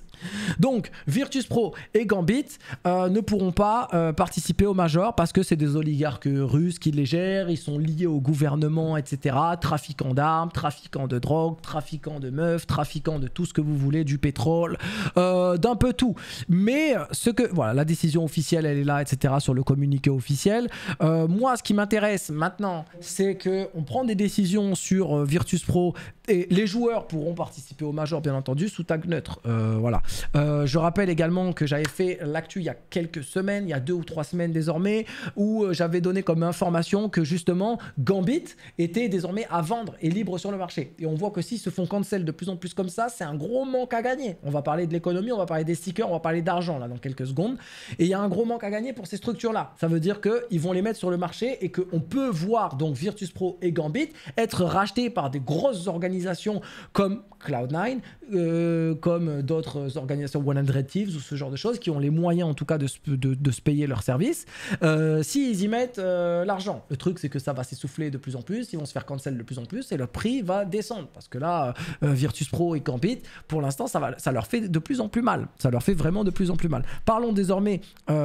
donc, Virtus Pro et Gambit euh, ne pourront pas euh, participer au Major parce que c'est des oligarques russes qui les gèrent, ils sont liés au gouvernement, etc. Trafiquants d'armes, trafiquants de drogue, trafiquants de meufs, trafiquants de tout ce que vous voulez, du pétrole, euh, d'un peu tout. Mais ce que. Voilà, la décision officielle, elle est là, etc. sur le communiqué officiel. moi, ce qui m'intéresse maintenant, c'est que qu'on prend des décisions sur Virtus Pro et les joueurs pourront participer au Major, bien entendu, sous tag neutre. voilà. Euh, je rappelle également que j'avais fait l'actu il y a quelques semaines, il y a deux ou trois semaines désormais, où euh, j'avais donné comme information que justement Gambit était désormais à vendre et libre sur le marché. Et on voit que s'ils se font cancel de plus en plus comme ça, c'est un gros manque à gagner. On va parler de l'économie, on va parler des stickers, on va parler d'argent là dans quelques secondes. Et il y a un gros manque à gagner pour ces structures-là. Ça veut dire qu'ils vont les mettre sur le marché et qu'on peut voir donc Virtus Pro et Gambit être rachetés par des grosses organisations comme Cloud9, euh, comme d'autres organisations organisations 100 Thieves ou ce genre de choses qui ont les moyens en tout cas de, de se payer leurs services, euh, s'ils y mettent euh, l'argent. Le truc c'est que ça va s'essouffler de plus en plus, ils vont se faire cancel de plus en plus et le prix va descendre parce que là, euh, Virtus Pro et Campit, pour l'instant ça, va, ça leur fait de plus en plus mal. Ça leur fait vraiment de plus en plus mal. Parlons désormais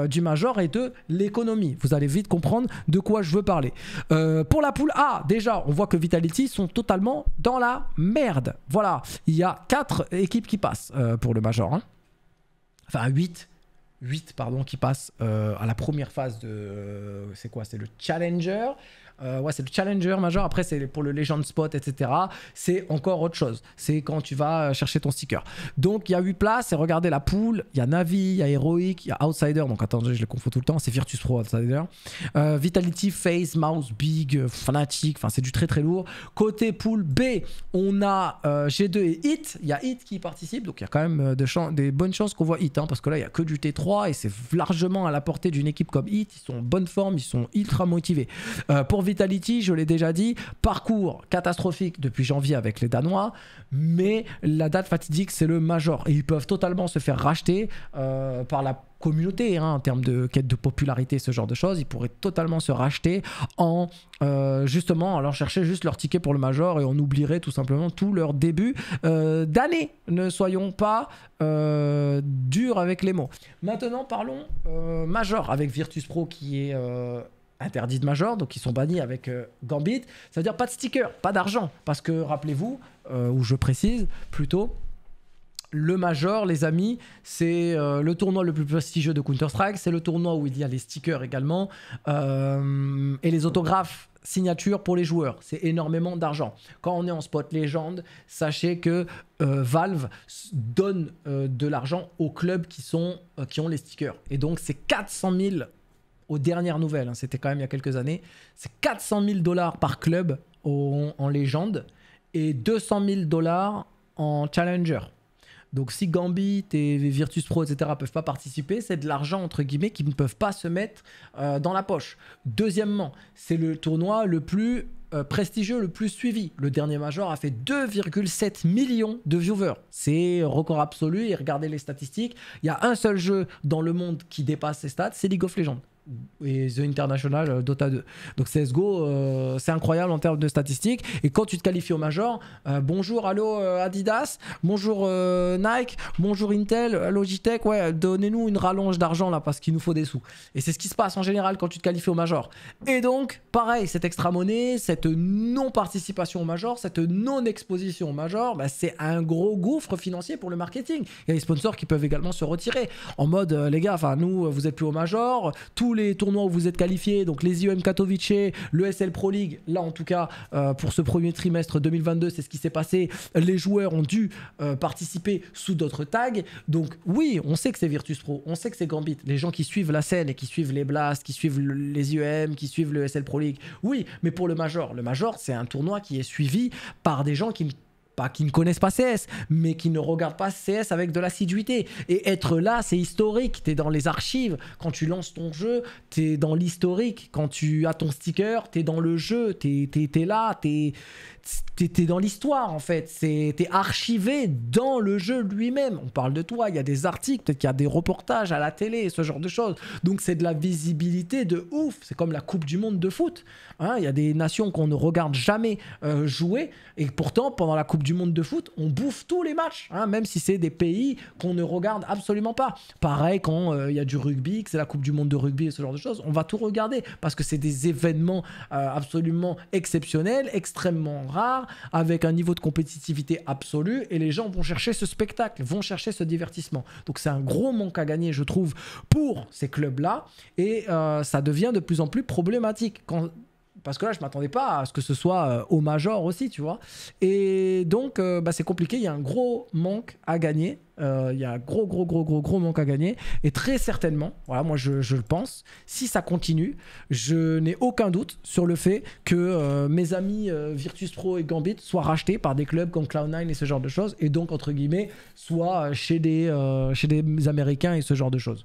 du Major et de l'économie. Vous allez vite comprendre de quoi je veux parler. pour la poule A, déjà on voit que Vitality sont totalement dans la merde. Voilà, il y a quatre équipes qui passent pour le Major genre hein. Enfin, 8. 8, pardon, qui passent euh, à la première phase de. Euh, c'est quoi C'est le Challenger. Euh, ouais, c'est le challenger major. Après, c'est pour le legend spot, etc. C'est encore autre chose. C'est quand tu vas euh, chercher ton sticker. Donc, il y a 8 places. Et regardez la poule. Il y a Navi, il y a Heroic, il y a Outsider. Donc, attendez, je les confonds tout le temps. C'est Virtus Pro Outsider. Euh, Vitality, Face, Mouse, Big, Fnatic. Enfin, c'est du très très lourd. Côté poule B, on a G2 et Hit. Il y a Hit qui participe. Donc, il y a quand même de des bonnes chances qu'on voit Hit. Hein, parce que là, il n'y a que du T3 et c'est largement à la portée d'une équipe comme Hit. Ils sont en bonne forme, ils sont ultra motivés. pour Vitality, je l'ai déjà dit, parcours catastrophique depuis janvier avec les Danois, mais la date fatidique, c'est le Major. Et ils peuvent totalement se faire racheter euh, par la communauté hein, en termes de quête de popularité, ce genre de choses. Ils pourraient totalement se racheter en euh, justement alors chercher juste leur ticket pour le major et on oublierait tout simplement tout leur début euh, d'année. Ne soyons pas durs avec les mots. Maintenant, parlons major avec Virtus Pro qui est interdit de major, donc ils sont bannis avec euh, Gambit. Ça veut dire pas de stickers, pas d'argent. Parce que rappelez-vous, euh, ou je précise plutôt, le major, les amis, c'est euh, le tournoi le plus prestigieux de Counter-Strike. C'est le tournoi où il y a les stickers également et les autographes signatures pour les joueurs. C'est énormément d'argent. Quand on est en spot légende, sachez que Valve donne de l'argent aux clubs qui, sont, qui ont les stickers. Et donc, c'est 400 000 dernière dernières nouvelles, hein, c'était quand même il y a quelques années, c'est 400 000 dollars par club en légende et 200 000 dollars en challenger. Donc si Gambit et Virtus Pro, etc. peuvent pas participer, c'est de l'argent, entre guillemets, qu'ils ne peuvent pas se mettre euh, dans la poche. Deuxièmement, c'est le tournoi le plus euh, prestigieux, le plus suivi. Le dernier Major a fait 2,7 millions de viewers. C'est record absolu, et regardez les statistiques, il y a un seul jeu dans le monde qui dépasse ces stats, c'est League of Legends et The International euh, Dota 2. Donc CSGO, euh, c'est incroyable en termes de statistiques. Et quand tu te qualifies au major, euh, bonjour, allô Adidas, bonjour Nike, bonjour Intel, Logitech, ouais, donnez-nous une rallonge d'argent là parce qu'il nous faut des sous. Et c'est ce qui se passe en général quand tu te qualifies au major. Et donc, pareil, cette extra-monnaie, cette non-participation au major, cette non-exposition au major, bah, c'est un gros gouffre financier pour le marketing. Il y a les sponsors qui peuvent également se retirer en mode, les gars, enfin nous, vous êtes plus au major, tous les tournois où vous êtes qualifiés, donc les IEM Katowice, le SL Pro League, là en tout cas euh, pour ce premier trimestre 2022, c'est ce qui s'est passé. Les joueurs ont dû euh, participer sous d'autres tags. Donc oui, on sait que c'est Virtus Pro, on sait que c'est Gambit. Les gens qui suivent la scène et qui suivent les Blasts, qui suivent les IEM, qui suivent le SL Pro League, oui, mais pour le Major, le Major, c'est un tournoi qui est suivi par des gens qui me pas qui ne connaissent pas CS, mais qui ne regardent pas CS avec de l'assiduité. Et être là, c'est historique. Tu es dans les archives. Quand tu lances ton jeu, tu es dans l'historique. Quand tu as ton sticker, tu es dans le jeu. t'es es, là. Tu t'es dans l'histoire en fait, t'es archivé dans le jeu lui-même. On parle de toi, il y a des articles, peut-être qu'il y a des reportages à la télé, ce genre de choses. Donc c'est de la visibilité de ouf. C'est comme la Coupe du Monde de foot. Hein. Il y a des nations qu'on ne regarde jamais euh, jouer et pourtant pendant la Coupe du Monde de foot, on bouffe tous les matchs, hein, même si c'est des pays qu'on ne regarde absolument pas. Pareil quand euh, il y a du rugby, que c'est la Coupe du Monde de rugby et ce genre de choses, on va tout regarder parce que c'est des événements euh, absolument exceptionnels, extrêmement avec un niveau de compétitivité absolu, et les gens vont chercher ce spectacle, vont chercher ce divertissement. Donc c'est un gros manque à gagner, je trouve, pour ces clubs-là, et euh, ça devient de plus en plus problématique. Quand parce que là, je m'attendais pas à ce que ce soit euh, au major aussi, tu vois. Et donc, euh, bah, c'est compliqué. Il y a un gros manque à gagner. Euh, il y a un gros, gros, gros, gros, gros manque à gagner. Et très certainement, voilà, moi je, le pense, si ça continue, je n'ai aucun doute sur le fait que mes amis Virtus Pro et Gambit soient rachetés par des clubs comme Cloud9 et ce genre de choses. Et donc, entre guillemets, soit chez des, chez des Américains et ce genre de choses.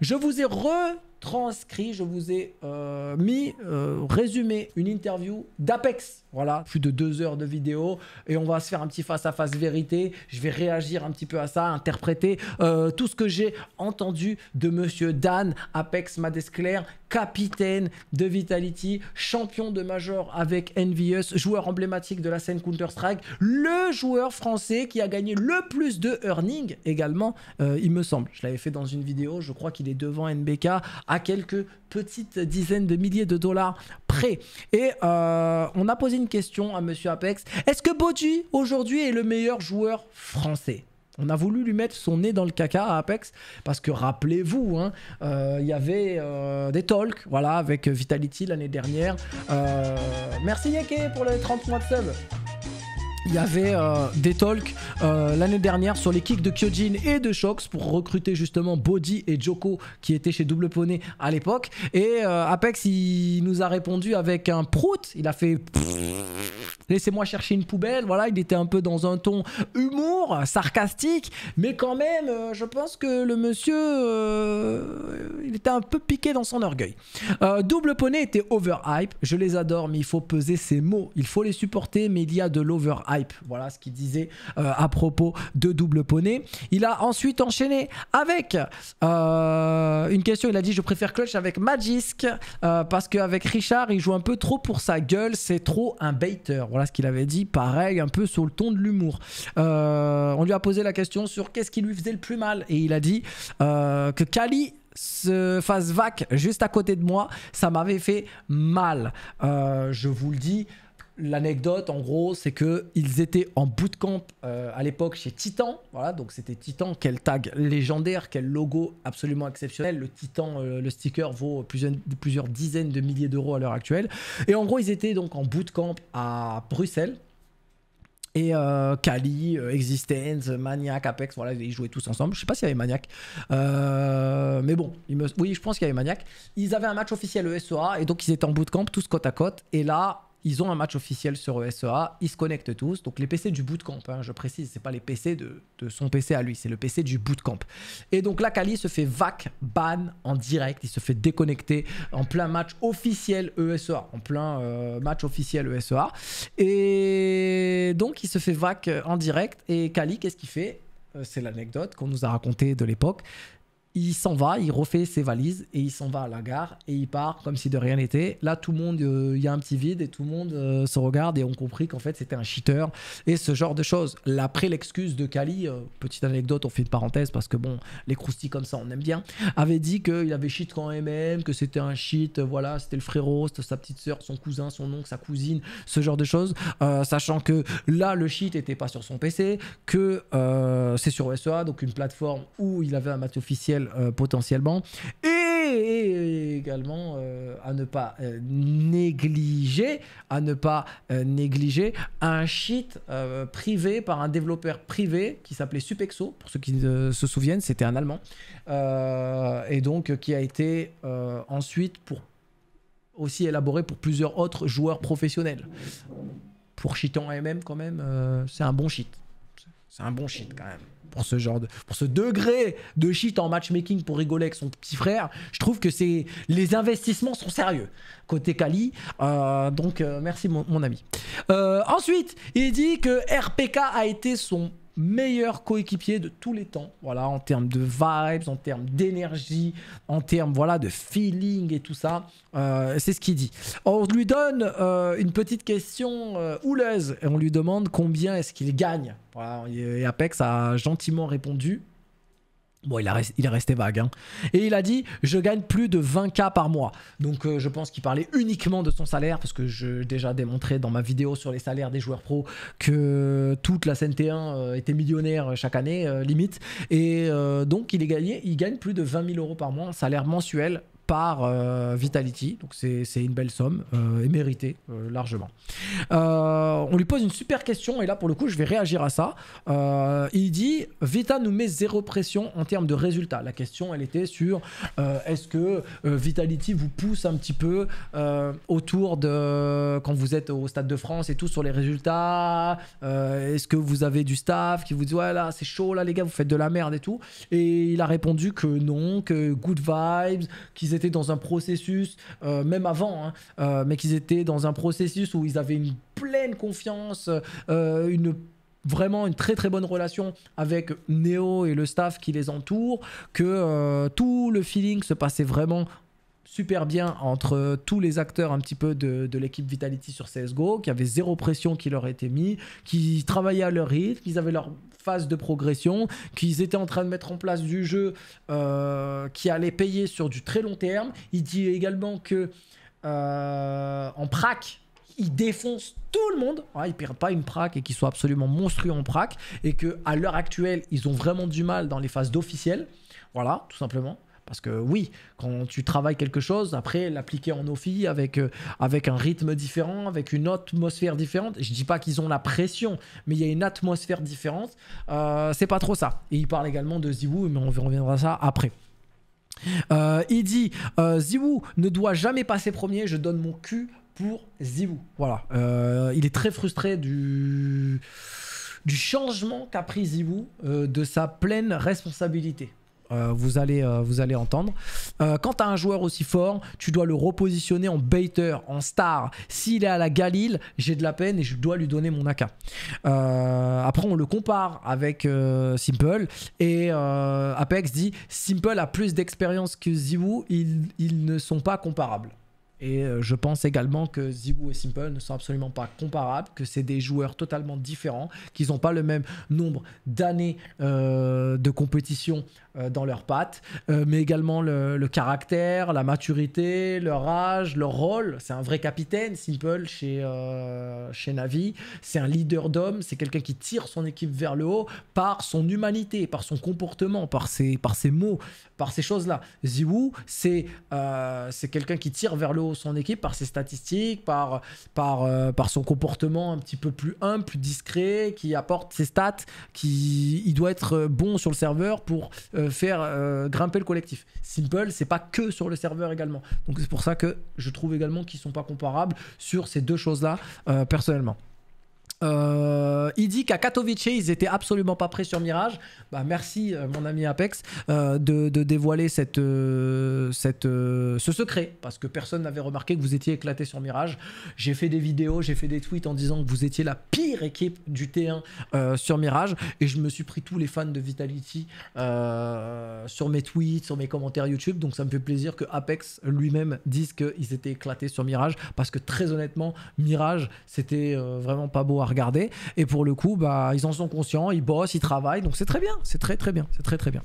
Je vous ai re transcrit, je vous ai euh, mis, euh, résumé, une interview d'Apex. Voilà, plus de deux heures de vidéo et on va se faire un petit face-à-face vérité. Je vais réagir un petit peu à ça, interpréter euh, tout ce que j'ai entendu de monsieur Dan Apex Madescler capitaine de Vitality, champion de major avec Envious, joueur emblématique de la scène Counter-Strike, le joueur français qui a gagné le plus de earning également, il me semble. Je l'avais fait dans une vidéo, je crois qu'il est devant NBK à quelques petites dizaines de milliers de dollars près. Et euh, on a posé une question à Monsieur Apex. Est-ce que Bodji, aujourd'hui est le meilleur joueur français on a voulu lui mettre son nez dans le caca à Apex parce que rappelez-vous, hein, euh, il y avait euh, des talks, voilà, avec Vitality l'année dernière. merci Yeke pour les 30 points de sub il y avait euh, des talks euh, l'année dernière sur les kicks de Kyojin et de Shox pour recruter justement Bodhi et Joko qui étaient chez Double Poney à l'époque. Et euh, Apex, il nous a répondu avec un prout. Il a fait laissez-moi chercher une poubelle. Voilà, il était un peu dans un ton humour, sarcastique, mais quand même, euh, je pense que le monsieur, euh, il était un peu piqué dans son orgueil. Euh, double Poney était overhype. Je les adore, mais il faut peser ses mots. Il faut les supporter, mais il y a de l'overhype. Voilà ce qu'il disait à propos de Double Poney. Il a ensuite enchaîné avec une question. Il a dit Je préfère Clutch avec Magisk parce qu'avec Richard, il joue un peu trop pour sa gueule. C'est trop un baiter. Voilà ce qu'il avait dit, pareil, un peu sur le ton de l'humour. Euh, on lui a posé la question sur qu'est-ce qui lui faisait le plus mal et il a dit euh, que Kali se fasse vac juste à côté de moi, ça m'avait fait mal. Euh, je vous le dis l'anecdote, en gros, c'est que ils étaient en bootcamp euh, à l'époque chez Titan. Voilà, donc c'était Titan, quel tag légendaire, quel logo absolument exceptionnel. Le Titan, euh, le sticker vaut plusieurs, dizaines de milliers d'euros à l'heure actuelle. Et en gros, ils étaient donc en bootcamp à Bruxelles. Et Cali, euh, Kali, Existence, Maniac, Apex, voilà, ils jouaient tous ensemble. Je sais pas s'il y avait Maniac. mais bon, oui, je pense qu'il y avait Maniac. Ils avaient un match officiel ESOA et donc ils étaient en bootcamp, tous côte à côte. Et là, ils ont un match officiel sur ESEA, ils se connectent tous. Donc les PC du bootcamp, hein, je précise, c'est pas les PC de, son PC à lui, c'est le PC du bootcamp. Et donc là, Kali se fait vac, ban en direct, il se fait déconnecter en plein match officiel ESEA, en plein euh, match officiel ESEA. Et donc il se fait vac euh, en direct. Et Kali, qu'est-ce qu'il fait euh, c'est l'anecdote qu'on nous a racontée de l'époque il s'en va, il refait ses valises et il s'en va à la gare et il part comme si de rien n'était. Là, tout le monde, euh, il y a un petit vide et tout le monde euh, se regarde et ont compris qu'en fait c'était un cheater et ce genre de choses. Après l'excuse de Kali, euh, petite anecdote, on fait une parenthèse parce que bon, les croustilles comme ça, on aime bien, avait dit qu'il avait cheat quand même que c'était un cheat, voilà, c'était le frérot, sa petite soeur, son cousin, son oncle, sa cousine, ce genre de choses. sachant que là, le cheat n'était pas sur son PC, que c'est sur SEA, donc une plateforme où il avait un match officiel euh, potentiellement. Et, également euh, à ne pas euh, négliger, à ne pas négliger un cheat privé par un développeur privé qui s'appelait Supexo, pour ceux qui se souviennent, c'était un Allemand, et donc qui a été ensuite pour aussi élaboré pour plusieurs autres joueurs professionnels. Pour cheatant MM quand même, c'est un bon cheat. C'est un bon shit quand même. Pour ce genre de, pour ce degré de shit en matchmaking pour rigoler avec son petit frère, je trouve que c'est les investissements sont sérieux côté Kali. Euh, donc euh, merci mon, ami. Euh, ensuite, il dit que RPK a été son meilleur coéquipier de tous les temps. Voilà, en termes de vibes, en termes d'énergie, en termes voilà, de feeling et tout ça. Euh, c'est ce qu'il dit. On lui donne euh, une petite question euh, houleuse et on lui demande combien est-ce qu'il gagne. Voilà, et Apex a gentiment répondu Bon, il, est resté vague. Hein. Et il a dit, je gagne plus de 20K par mois. Donc euh, je pense qu'il parlait uniquement de son salaire, parce que j'ai déjà démontré dans ma vidéo sur les salaires des joueurs pro que toute la CNT1 euh, était millionnaire euh, chaque année, limite. Et donc il, est gagné, il gagne plus de 20 000 euros par mois salaire mensuel par euh, Vitality. Donc c'est une belle somme euh, et méritée euh, largement. on lui pose une super question et là pour le coup je vais réagir à ça. il dit Vita nous met zéro pression en termes de résultats. La question elle était sur est-ce que Vitality vous pousse un petit peu autour de quand vous êtes au Stade de France et tout sur les résultats Est-ce que vous avez du staff qui vous dit ouais là c'est chaud là les gars vous faites de la merde et tout Et il a répondu que non, que good vibes, qu'ils dans un processus, euh, même avant, hein, euh, mais qu'ils étaient dans un processus où ils avaient une pleine confiance, euh, une vraiment une très très bonne relation avec Neo et le staff qui les entoure, que tout le feeling se passait vraiment super bien entre tous les acteurs un petit peu de, l'équipe Vitality sur CSGO, qui avait zéro pression qui leur était mis, qui travaillaient à leur rythme, qu'ils avaient leur phase de progression, qu'ils étaient en train de mettre en place du jeu euh, qui allait payer sur du très long terme. Il dit également que euh, en prac, ils défoncent tout le monde. Ils ils perdent pas une prac et qu'ils soient absolument monstrueux en prac. Et que à l'heure actuelle, ils ont vraiment du mal dans les phases d'officiel. Voilà, tout simplement. Parce que oui, quand tu travailles quelque chose, après l'appliquer en offi euh, avec, un rythme différent, avec une atmosphère différente, je ne dis pas qu'ils ont la pression, mais il y a une atmosphère différente, euh, c'est pas trop ça. Et il parle également de Ziwoo, mais on reviendra à ça après. Euh, il dit euh, Ziwoo ne doit jamais passer premier, je donne mon cul pour Ziwoo. Voilà. il est très frustré du changement qu'a pris Ziwu, de sa pleine responsabilité. Euh, vous, allez, euh, vous allez entendre. Euh, quand tu as un joueur aussi fort, tu dois le repositionner en baiter, en star. S'il est à la Galil, j'ai de la peine et je dois lui donner mon AK. après, on le compare avec Simple et Apex dit Simple a plus d'expérience que Ziwu, ils ne sont pas comparables. Et euh, je pense également que Zibou et Simple ne sont absolument pas comparables, que c'est des joueurs totalement différents, qu'ils n'ont pas le même nombre d'années euh, de compétition euh, dans leurs pattes, mais également le, caractère, la maturité, leur âge, leur rôle. C'est un vrai capitaine, Simple, chez, chez Navi. C'est un leader d'hommes, c'est quelqu'un qui tire son équipe vers le haut par son humanité, par son comportement, par ses, par ses mots, par ces choses-là. Zibou, c'est c'est quelqu'un qui tire vers le haut son équipe, par ses statistiques, par, par, euh, par son comportement un petit peu plus humble, plus discret, qui apporte ses stats, qui il doit être euh, bon sur le serveur pour euh, faire grimper le collectif. Simple, c'est pas que sur le serveur également. Donc c'est pour ça que je trouve également qu'ils sont pas comparables sur ces deux choses-là personnellement. Euh, il dit qu'à Katowice, ils étaient absolument pas prêts sur Mirage. Bah, merci, euh, mon ami Apex, euh, de, dévoiler cette, cette, ce secret. Parce que personne n'avait remarqué que vous étiez éclaté sur Mirage. J'ai fait des vidéos, j'ai fait des tweets en disant que vous étiez la pire équipe du T1 sur Mirage. Et je me suis pris tous les fans de Vitality sur mes tweets, sur mes commentaires YouTube. Donc ça me fait plaisir que Apex lui-même dise qu'ils étaient éclatés sur Mirage. Parce que très honnêtement, Mirage, c'était vraiment pas beau à regarder. Et pour le coup, bah, ils en sont conscients, ils bossent, ils travaillent. Donc c'est très bien, c'est très très bien, c'est très très bien.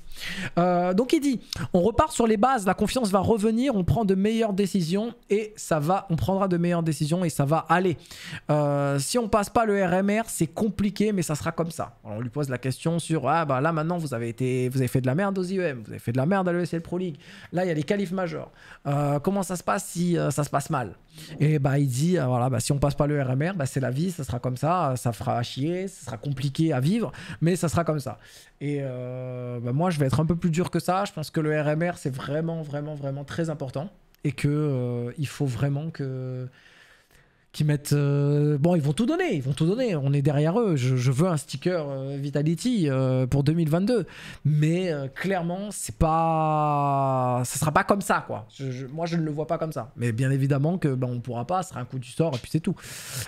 Euh, donc il dit, on repart sur les bases, la confiance va revenir, on prend de meilleures décisions et ça va, on prendra de meilleures décisions et ça va aller. Euh, si on passe pas le RMR, c'est compliqué, mais ça sera comme ça. Alors on lui pose la question sur, ah bah là maintenant vous avez été, vous avez fait de la merde aux IEM, vous avez fait de la merde à l'ESL Pro League. Là il y a les qualifs majeurs. Euh, comment ça se passe si ça se passe mal Et bah il dit, voilà, bah si on passe pas le RMR, bah, c'est la vie, ça sera comme ça ça fera chier, ça sera compliqué à vivre, mais ça sera comme ça. Et euh, bah, moi, je vais être un peu plus dur que ça. Je pense que le RMR, c'est vraiment, vraiment, vraiment très important et que euh, il faut vraiment que qui mettent. Euh, bon, ils vont tout donner, ils vont tout donner. On est derrière eux. Je, veux un sticker euh, Vitality euh, pour 2022, mais clairement, c'est pas, ça sera pas comme ça, quoi. moi, je ne le vois pas comme ça. Mais bien évidemment que ben, on pourra pas. Ce sera un coup du sort et puis c'est tout.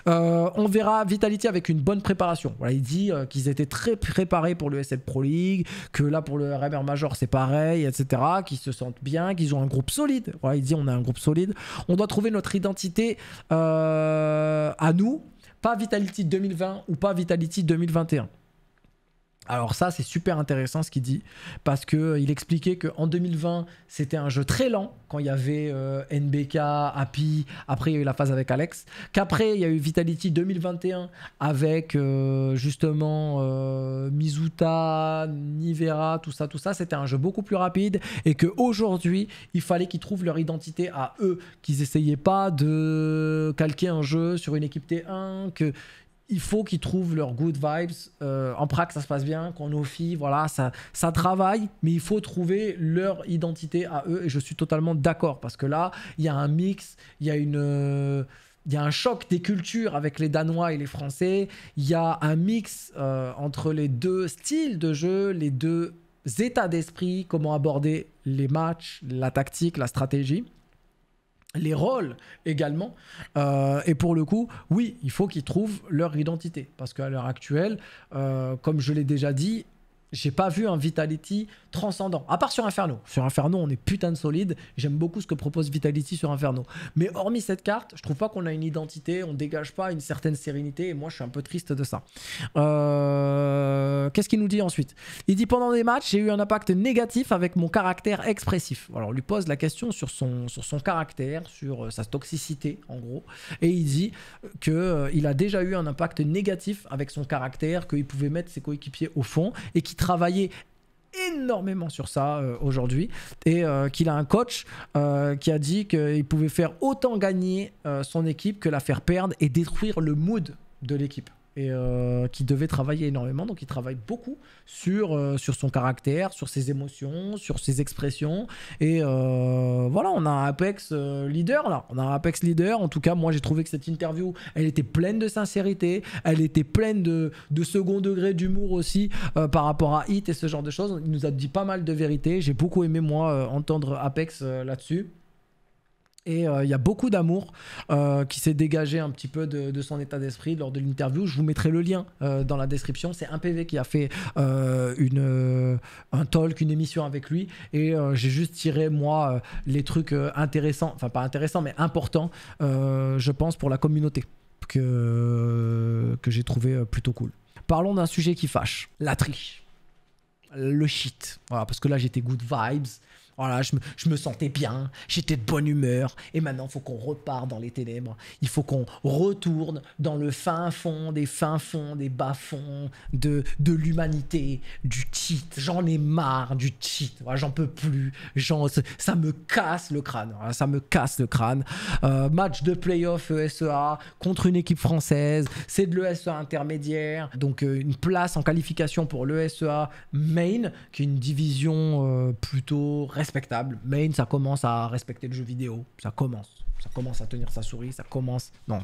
on verra Vitality avec une bonne préparation. Voilà, il dit qu'ils étaient très préparés pour le SL Pro League, que là pour le RMR Major c'est pareil, etc. Qu'ils se sentent bien, qu'ils ont un groupe solide. Voilà, il dit on a un groupe solide. On doit trouver notre identité. Euh, à nous, pas Vitality 2020 ou pas Vitality 2021. Alors ça, c'est super intéressant ce qu'il dit, parce qu'il euh, expliquait qu'en 2020, c'était un jeu très lent, quand il y avait euh, NBK, Happy, après il y a eu la phase avec Alex, qu'après il y a eu Vitality 2021 avec euh, justement Mizuta, Nivera, tout ça, tout ça, c'était un jeu beaucoup plus rapide, et qu'aujourd'hui, il fallait qu'ils trouvent leur identité à eux, qu'ils essayaient pas de calquer un jeu sur une équipe T1, que il faut qu'ils trouvent leurs good vibes. Euh, en pratique, ça se passe bien, qu'on offie, voilà, ça, ça travaille, mais il faut trouver leur identité à eux. Et je suis totalement d'accord, parce que là, il y a un mix, il y a une... il y a un choc des cultures avec les Danois et les Français. Il y a un mix euh, entre les deux styles de jeu, les deux états d'esprit, comment aborder les matchs, la tactique, la stratégie les rôles également. Euh, et pour le coup, oui, il faut qu'ils trouvent leur identité. Parce qu'à l'heure actuelle, euh, comme je l'ai déjà dit, j'ai pas vu un Vitality transcendant, à part sur Inferno. Sur Inferno, on est putain de solide. J'aime beaucoup ce que propose Vitality sur Inferno. Mais hormis cette carte, je trouve pas qu'on a une identité, on dégage pas une certaine sérénité. Et moi, je suis un peu triste de ça. Euh, qu'est-ce qu'il nous dit ensuite Il dit pendant des matchs, j'ai eu un impact négatif avec mon caractère expressif. Alors, on lui pose la question sur son, sur son caractère, sur euh, sa toxicité, en gros. Et il dit qu'il euh, il a déjà eu un impact négatif avec son caractère, qu'il pouvait mettre ses coéquipiers au fond et qu'il travaillé énormément sur ça euh, aujourd'hui et euh, qu'il a un coach euh, qui a dit qu'il pouvait faire autant gagner son équipe que la faire perdre et détruire le mood de l'équipe et euh, qui devait travailler énormément. Donc il travaille beaucoup sur, euh, sur son caractère, sur ses émotions, sur ses expressions. Et euh, voilà, on a un Apex leader là. On a un Apex leader. En tout cas, moi j'ai trouvé que cette interview, elle était pleine de sincérité, elle était pleine de, de second degré d'humour aussi par rapport à Hit et ce genre de choses. Il nous a dit pas mal de vérité. J'ai beaucoup aimé moi entendre Apex là-dessus. Et euh, il y a beaucoup d'amour euh, qui s'est dégagé un petit peu de, son état d'esprit lors de l'interview. Je vous mettrai le lien euh, dans la description. C'est un PV qui a fait une, un talk, une émission avec lui. Et j'ai juste tiré, moi, les trucs intéressants, enfin pas intéressants, mais importants, je pense, pour la communauté, que, que j'ai trouvé plutôt cool. Parlons d'un sujet qui fâche, la triche. Le shit. Voilà, parce que là j'étais good vibes. Voilà, je me, je me sentais bien, j'étais de bonne humeur, et maintenant il faut qu'on repart dans les ténèbres, il faut qu'on retourne dans le fin fond des fins fonds, des bas fonds de, de l'humanité, du titre. J'en ai marre du titre, j'en peux plus, ça me casse le crâne, ça me casse le crâne. Euh, match de playoff ESEA contre une équipe française, c'est de l'ESEA intermédiaire, donc euh, une place en qualification pour l'ESEA Main, qui est une division euh, plutôt respectable. Main, ça commence à respecter le jeu vidéo. Ça commence. Ça commence à tenir sa souris. Ça commence. Non,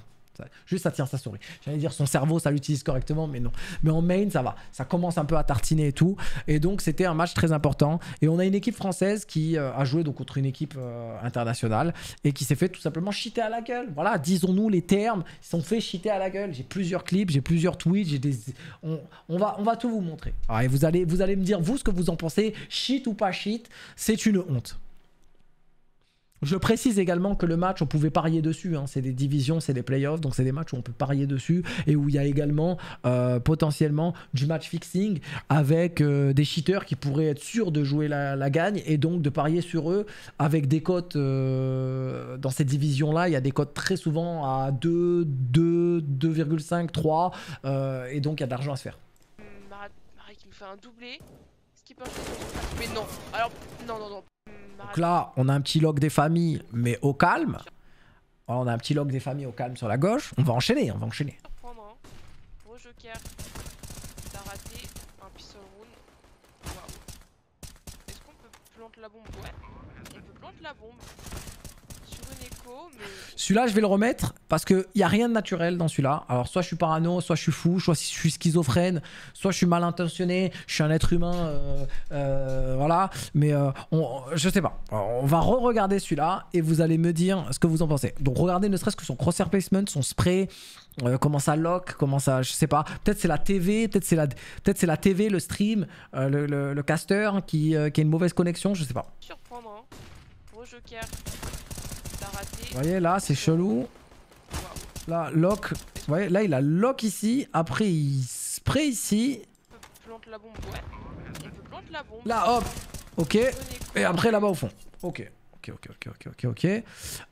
juste, ça tient sa souris. J'allais dire son cerveau, ça l'utilise correctement, mais non. Mais en main, ça va. Ça commence un peu à tartiner et tout. Et donc, c'était un match très important. Et on a une équipe française qui euh, a joué donc contre une équipe euh, internationale et qui s'est fait tout simplement chiter à la gueule. Voilà, disons-nous les termes. Ils sont fait chiter à la gueule. J'ai plusieurs clips, j'ai plusieurs tweets, j'ai des. On, va, on va tout vous montrer. Ah, vous allez, vous allez me dire vous ce que vous en pensez. Shit ou pas shit, c'est une honte. Je précise également que le match, on pouvait parier dessus. Hein. C'est des divisions, c'est des playoffs, donc c'est des matchs où on peut parier dessus et où il y a également euh, potentiellement du match fixing avec euh, des cheaters qui pourraient être sûrs de jouer la, gagne et donc de parier sur eux avec des cotes euh, dans ces divisions-là. Il y a des cotes très souvent à 2, 2, 2,5, 3 et donc il y a de l'argent à se faire. Marie qui me fait un doublé. Ce peut Mais non, alors non, non, non. Donc là, on a un petit log des familles, mais au calme. Alors, on a un petit log des familles au calme sur la gauche. On va enchaîner, on va enchaîner. Prendre joker. raté un pistol Est-ce qu'on peut planter la bombe Ouais. On peut planter la bombe. Celui-là, je vais le remettre parce qu'il n'y a rien de naturel dans celui-là. Alors, soit je suis parano, soit je suis fou, soit je suis schizophrène, soit je suis mal intentionné, je suis un être humain, euh, euh, voilà. Mais euh, je sais pas. on va re-regarder celui-là et vous allez me dire ce que vous en pensez. Donc, regardez ne serait-ce que son crosshair placement, son spray, comment ça lock, comment ça, je sais pas. Peut-être c'est la TV, peut-être c'est la, la TV, le stream, le, le, caster qui, a une mauvaise connexion, je sais pas. Surprendre, voyez là c'est chelou. Là lock. voyez là il a lock ici. Après il spray ici. Là hop. Ok. Et après là-bas au fond. Ok. Ok, ok, ok, ok,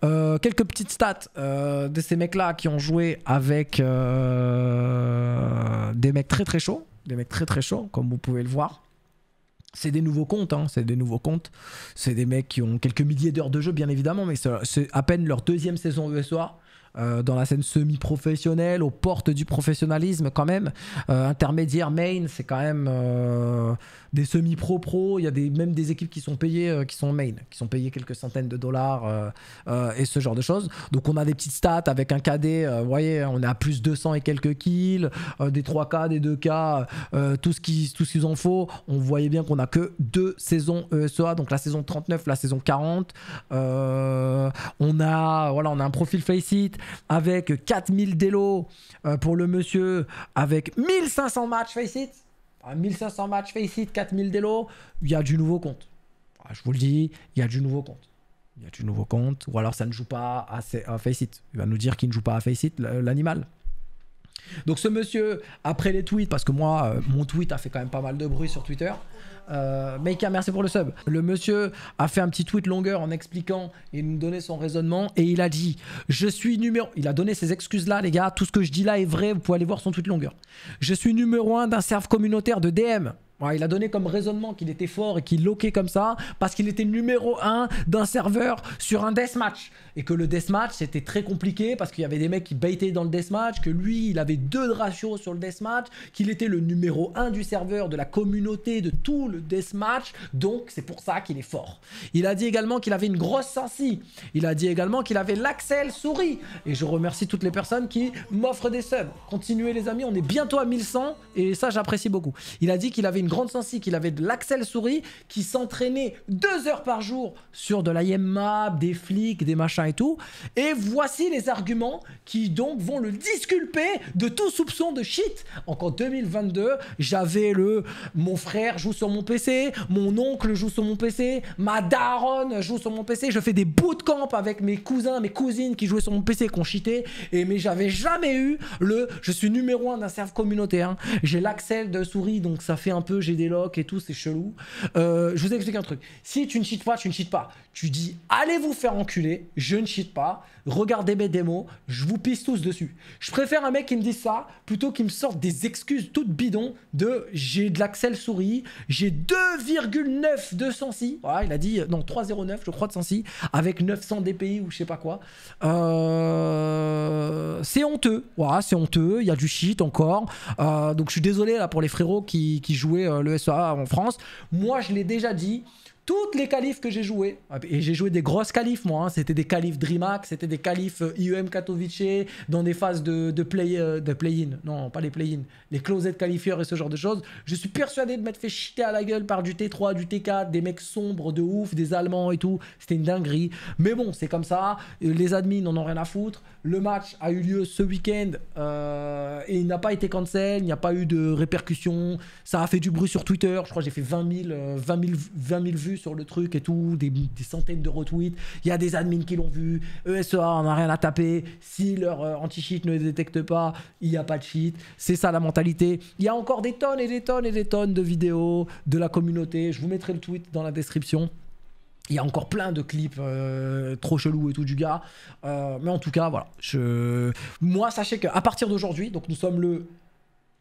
euh, quelques petites stats euh, de ces mecs-là qui ont joué avec euh, des mecs très très chauds, des mecs très très chauds, comme vous pouvez le voir c'est des nouveaux comptes, hein, c'est des nouveaux comptes. C'est des mecs qui ont quelques milliers d'heures de jeu, bien évidemment, mais c'est à peine leur deuxième saison ESO. Euh, dans la scène semi-professionnelle, aux portes du professionnalisme quand même. Euh, intermédiaire, main, c'est quand même euh, des semi-pro pro. Il y a des, même des équipes qui sont payées, qui sont main, qui sont payées quelques centaines de dollars et ce genre de choses. Donc on a des petites stats avec un KD, vous voyez, on a à plus 200 et quelques kills, des 3K, des 2K, tout ce qui, tout ce qu'ils en faut. On voyait bien qu'on a que deux saisons ESEA, donc la saison 39, la saison 40. on a, voilà, on a un profil it avec 4000 délos euh, pour le monsieur, avec 1500 matchs face it. 1500 ah, matchs face it, 4000 délos, il y a du nouveau compte. Ah, je vous le dis, il y a du nouveau compte. Il y a du nouveau compte. Ou alors ça ne joue pas à, à face it. Il va nous dire qu'il ne joue pas à face it, l'animal. Donc ce monsieur, après les tweets, parce que moi, euh, mon tweet a fait quand même pas mal de bruit sur Twitter, euh, merci pour le sub. Le monsieur a fait un petit tweet longueur en expliquant et nous donnait son raisonnement et il a dit Je suis numéro. Il a donné ses excuses là, les gars. Tout ce que je dis là est vrai. Vous pouvez aller voir son tweet longueur. Je suis numéro un d'un serve communautaire de DM il a donné comme raisonnement qu'il était fort et qu'il loquait comme ça parce qu'il était numéro 1 d'un serveur sur un deathmatch. Et que le deathmatch c'était très compliqué parce qu'il y avait des mecs qui baitaient dans le deathmatch, que lui il avait deux ratios sur le deathmatch, qu'il était le numéro 1 du serveur, de la communauté, de tout le deathmatch. Donc c'est pour ça qu'il est fort. Il a dit également qu'il avait une grosse sensi. Il a dit également qu'il avait l'axel souris. Et je remercie toutes les personnes qui m'offrent des subs. Continuez les amis, on est bientôt à 1100 et ça j'apprécie beaucoup. Il a dit qu'il avait une grande sensi qu'il avait de l'Axel Souris qui s'entraînait deux heures par jour sur de la map des flics, des machins et tout. Et voici les arguments qui donc vont le disculper de tout soupçon de shit. Encore 2022, j'avais le mon frère joue sur mon PC, mon oncle joue sur mon PC, ma daronne joue sur mon PC, je fais des bootcamps avec mes cousins, mes cousines qui jouaient sur mon PC, qui ont cheaté, et mais j'avais jamais eu le je suis numéro un d'un serve communautaire, j'ai l'Axel de souris donc ça fait un peu j'ai des locks et tout, c'est chelou. Euh, je vous explique un truc. Si tu ne cheats pas, tu ne cheats pas. Tu dis allez vous faire enculer, je ne cheat pas regardez mes démos, je vous pisse tous dessus. Je préfère un mec qui me dit ça plutôt qu'il me sorte des excuses toutes bidons de j'ai de l'Axel souris, j'ai 2,9 de Sensi. Voilà, il a dit non, 3,09 je crois de Sensi avec 900 DPI ou je sais pas quoi. Euh, c'est honteux. Voilà, c'est honteux, il y a du shit encore. Euh, donc je suis désolé là pour les frérots qui, jouaient euh, le SA en France. Moi, je l'ai déjà dit toutes les qualifs que j'ai joué, ah, bah, et j'ai joué des grosses qualifs moi, hein. c'était des qualifs DreamHack, c'était des qualifs euh, IEM Katowice, dans des phases de, play, de play euh, in non pas les play-in, les de qualifiers et ce genre de choses, je suis persuadé de m'être fait chiter à la gueule par du T3, du T4, des mecs sombres de ouf, des Allemands et tout, c'était une dinguerie, mais bon c'est comme ça, euh, les admins n'en ont rien à foutre, le match a eu lieu ce week-end et il n'a pas été cancel, il n'y a pas eu de répercussions, ça a fait du bruit sur Twitter, je crois que j'ai fait 20 000, 20 20 000 vues sur le truc et tout, des, centaines de retweets, il y a des admins qui l'ont vu, ESEA on n'a rien à taper, si leur euh, anti-cheat ne détecte pas, il n'y a pas de cheat, c'est ça la mentalité. Il y a encore des tonnes et des tonnes et des tonnes de vidéos de la communauté, je vous mettrai le tweet dans la description. Il y a encore plein de clips euh, trop chelous et tout du gars. Euh, mais en tout cas, voilà. Moi, sachez qu'à partir d'aujourd'hui, donc nous sommes le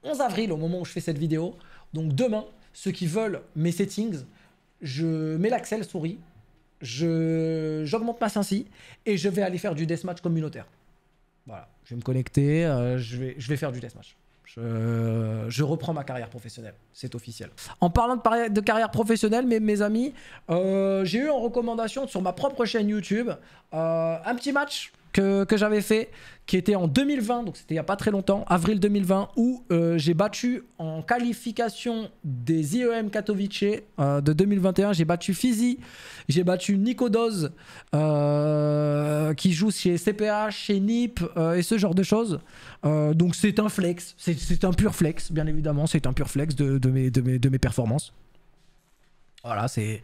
11 avril au moment où je fais cette vidéo. Donc demain, ceux qui veulent mes settings, je mets l'axel souris, je j'augmente ma sensi et je vais aller faire du deathmatch communautaire. Voilà, je vais me connecter, euh, je, vais, faire du deathmatch. Je, je reprends ma carrière professionnelle, c'est officiel. En parlant de, carrière professionnelle, mes, amis, euh, j'ai eu en recommandation sur ma propre chaîne YouTube euh, un petit match que, j'avais fait, qui était en 2020, donc c'était il n'y a pas très longtemps, avril 2020, où euh, j'ai battu en qualification des IEM Katowice euh, de 2021. J'ai battu Fizi, j'ai battu Nicodoz, euh, qui joue chez CPH, chez NIP et ce genre de choses. donc c'est un flex, c'est un pur flex, bien évidemment, c'est un pur flex de mes performances. Voilà, c'est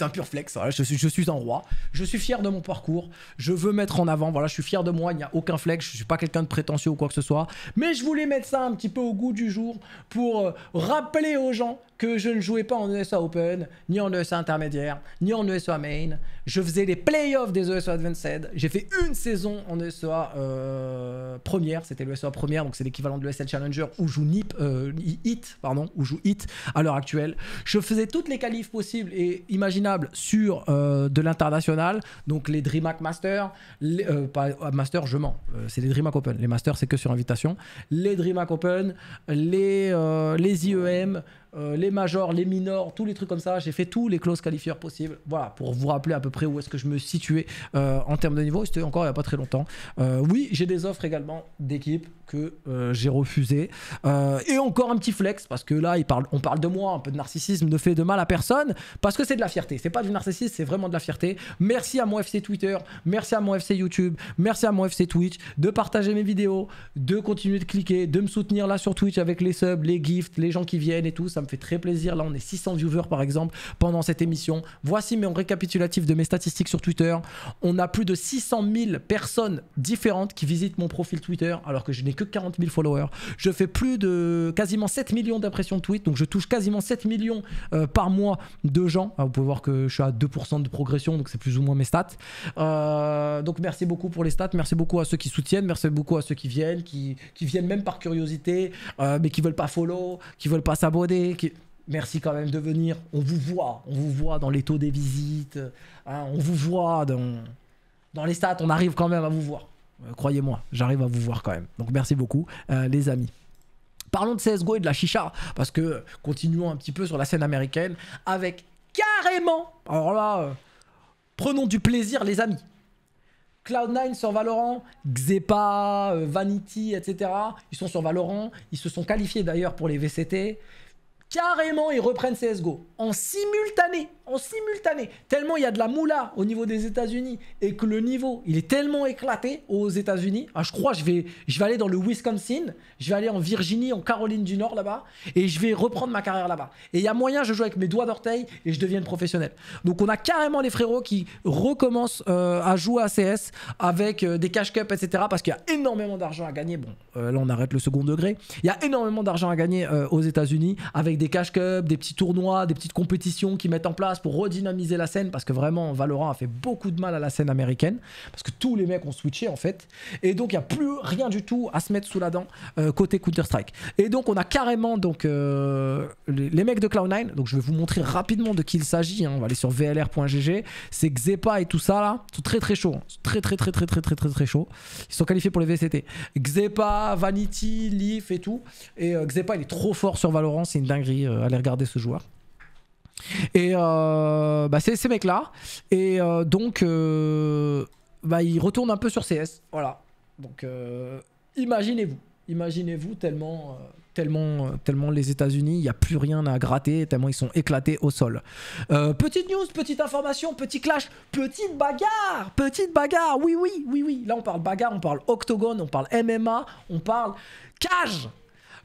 un pur flex. je, suis, un roi. Je suis fier de mon parcours. Je veux mettre en avant. Voilà, je suis fier de moi. Il n'y a aucun flex. Je ne suis pas quelqu'un de prétentieux ou quoi que ce soit. Mais je voulais mettre ça un petit peu au goût du jour pour euh, rappeler aux gens que je ne jouais pas en ESA Open, ni en ESA Intermédiaire, ni en ESA Main. Je faisais les playoffs des ESO Advanced. J'ai fait une saison en ESO euh, première. C'était l'ESA première, donc c'est l'équivalent de l'ESL Challenger où joue NIP, euh, HIT, pardon, où joue HIT à l'heure actuelle. Je faisais toutes les qualifs possibles et imaginables sur euh, de l'international. Donc les DreamHack Masters, les, euh, pas Master, je mens. c'est les DreamHack Open. Les Masters, c'est que sur invitation. Les DreamHack Open, les, les IEM. Euh, les majors, les minors, tous les trucs comme ça. J'ai fait tous les clauses qualifiers possibles. Voilà, pour vous rappeler à peu près où est-ce que je me situais euh, en termes de niveau. C'était encore il n'y a pas très longtemps. Euh, oui, j'ai des offres également d'équipes que j'ai refusées. et encore un petit flex, parce que là, on parle de moi, un peu de narcissisme ne fait de mal à personne, parce que c'est de la fierté. C'est pas du narcissisme, c'est vraiment de la fierté. Merci à mon FC Twitter, merci à mon FC YouTube, merci à mon FC Twitch de partager mes vidéos, de continuer de cliquer, de me soutenir là sur Twitch avec les subs, les gifts, les gens qui viennent et tout. Ça me me fait très plaisir. Là, on est 600 viewers par exemple pendant cette émission. Voici mes récapitulatifs de mes statistiques sur Twitter. On a plus de 600 000 personnes différentes qui visitent mon profil Twitter alors que je n'ai que 40 000 followers. Je fais plus de quasiment 7 millions d'impressions de tweets, donc je touche quasiment 7 millions euh, par mois de gens. Ah, vous pouvez voir que je suis à 2% de progression, donc c'est plus ou moins mes stats. Euh, donc merci beaucoup pour les stats, merci beaucoup à ceux qui soutiennent, merci beaucoup à ceux qui viennent, qui, viennent même par curiosité, euh, mais qui veulent pas follow, qui veulent pas s'abonner merci quand même de venir. On vous voit, on vous voit dans les taux des visites, hein, on vous voit dans... dans les stats, on arrive quand même à vous voir. Euh, croyez-moi, j'arrive à vous voir quand même. Donc merci beaucoup, euh, les amis. Parlons de CSGO et de la chicha, parce que continuons un petit peu sur la scène américaine avec carrément, alors là, euh, prenons du plaisir, les amis. Cloud9 sur Valorant, Xepa, Vanity, etc. Ils sont sur Valorant. Ils se sont qualifiés d'ailleurs pour les VCT. Carrément, ils reprennent CSGO. En simultané. En simultané. Tellement il y a de la moula au niveau des États-Unis et que le niveau, il est tellement éclaté aux États-Unis. Ah, je crois je vais, je vais aller dans le Wisconsin. Je vais aller en Virginie, en Caroline du Nord là-bas. Et je vais reprendre ma carrière là-bas. Et il y a moyen, je joue avec mes doigts d'orteil et je devienne professionnel. Donc on a carrément les frérots qui recommencent euh, à jouer à CS avec euh, des cash cups, etc. Parce qu'il y a énormément d'argent à gagner. Bon, euh, là on arrête le second degré. Il y a énormément d'argent à gagner aux États-Unis avec des cash cups, des petits tournois, des petites compétitions qu'ils mettent en place pour redynamiser la scène parce que vraiment Valorant a fait beaucoup de mal à la scène américaine parce que tous les mecs ont switché en fait et donc il n'y a plus rien du tout à se mettre sous la dent euh, côté Counter Strike et donc on a carrément donc euh, les, mecs de Cloud9 donc je vais vous montrer rapidement de qui il s'agit hein, on va aller sur vlr.gg c'est Xepa et tout ça là c'est très très chaud hein. très très très très très très très très chaud ils sont qualifiés pour les VCT Xepa Vanity Leaf et tout et euh, Xepa il est trop fort sur Valorant c'est une dinguerie allez euh, aller regarder ce joueur. Et euh, bah, c'est ces mecs-là. Et euh, donc, bah, ils retournent un peu sur CS. Voilà. Donc, imaginez-vous. Imaginez-vous tellement tellement, tellement les États-Unis, il n'y a plus rien à gratter, tellement ils sont éclatés au sol. petite news, petite information, petit clash, petite bagarre, petite bagarre, oui, oui, oui, oui. Là, on parle bagarre, on parle octogone, on parle MMA, on parle cage.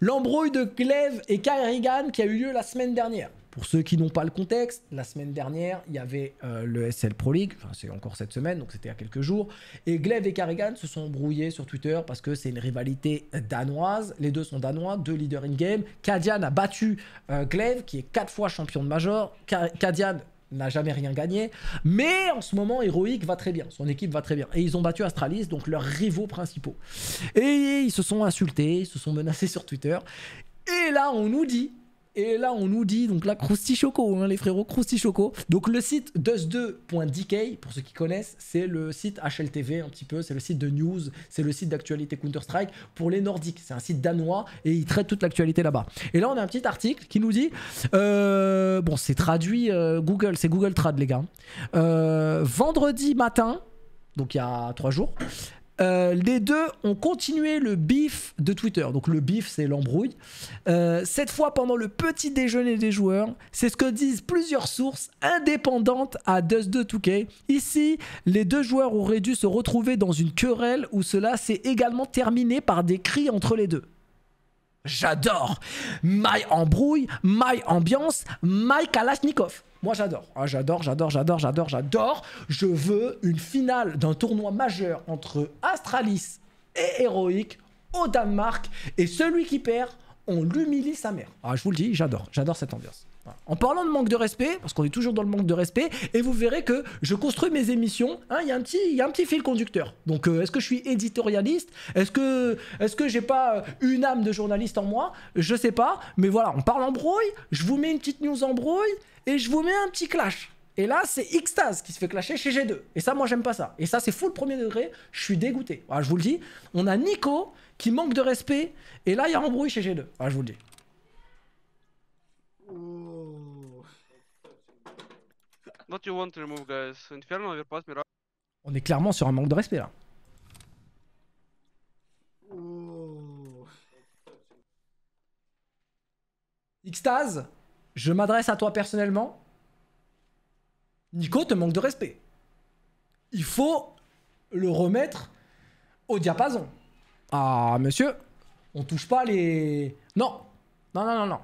L'embrouille de Glaive et Karrigan qui a eu lieu la semaine dernière. Pour ceux qui n'ont pas le contexte, la semaine dernière, il y avait euh, le SL Pro League, c'est encore cette semaine, donc c'était il y a quelques jours, et Glaive et Karrigan se sont brouillés sur Twitter parce que c'est une rivalité danoise, les deux sont danois, deux leaders in-game, Kadian a battu euh, qui est quatre fois champion de Major, Kadian n'a jamais rien gagné. Mais en ce moment, Heroic va très bien, son équipe va très bien. Et ils ont battu Astralis, donc leurs rivaux principaux. Et ils se sont insultés, ils se sont menacés sur Twitter. Et là, on nous dit et là, on nous dit, donc là, Krusty Choco, hein, les frérots, Krusty Choco. Donc le site dust2.dk, pour ceux qui connaissent, c'est le site HLTV un petit peu, c'est le site de news, c'est le site d'actualité Counter-Strike pour les Nordiques. C'est un site danois et il traite toute l'actualité là-bas. Et là, on a un petit article qui nous dit, euh, bon, c'est traduit euh, Google, c'est Google Trad, les gars. Hein. Euh, vendredi matin, donc il y a trois jours, euh, les deux ont continué le bif de Twitter. Donc le bif, c'est l'embrouille. Euh, cette fois pendant le petit déjeuner des joueurs. C'est ce que disent plusieurs sources indépendantes à Dust 2 k Ici, les deux joueurs auraient dû se retrouver dans une querelle où cela s'est également terminé par des cris entre les deux. J'adore My embrouille, my ambiance, my Kalashnikov. Moi, j'adore. j'adore, j'adore, j'adore, j'adore, j'adore. Je veux une finale d'un tournoi majeur entre Astralis et Heroic au Danemark. Et celui qui perd, on l'humilie sa mère. Ah, je vous le dis, j'adore. J'adore cette ambiance. En parlant de manque de respect, parce qu'on est toujours dans le manque de respect, et vous verrez que je construis mes émissions, hein, il y, a un petit fil conducteur. Donc euh, est-ce que je suis éditorialiste Est-ce que, est que j'ai pas euh, une âme de journaliste en moi Je sais pas, mais voilà, on parle en brouille, je vous mets une petite news en brouille, et je vous mets un petit clash. Et là, c'est Xtase qui se fait clasher chez G2. Et ça, moi, j'aime pas ça. Et ça, c'est fou le premier degré. Je suis dégoûté. je vous le dis, on a Nico qui manque de respect. Et là, il y a embrouille chez G2. je vous le dis. On est clairement sur un manque de respect là. Oh. Xtase, je m'adresse à toi personnellement. Nico te manque de respect. Il faut le remettre au diapason. Ah, monsieur, on touche pas les. Non, non, non, non, non.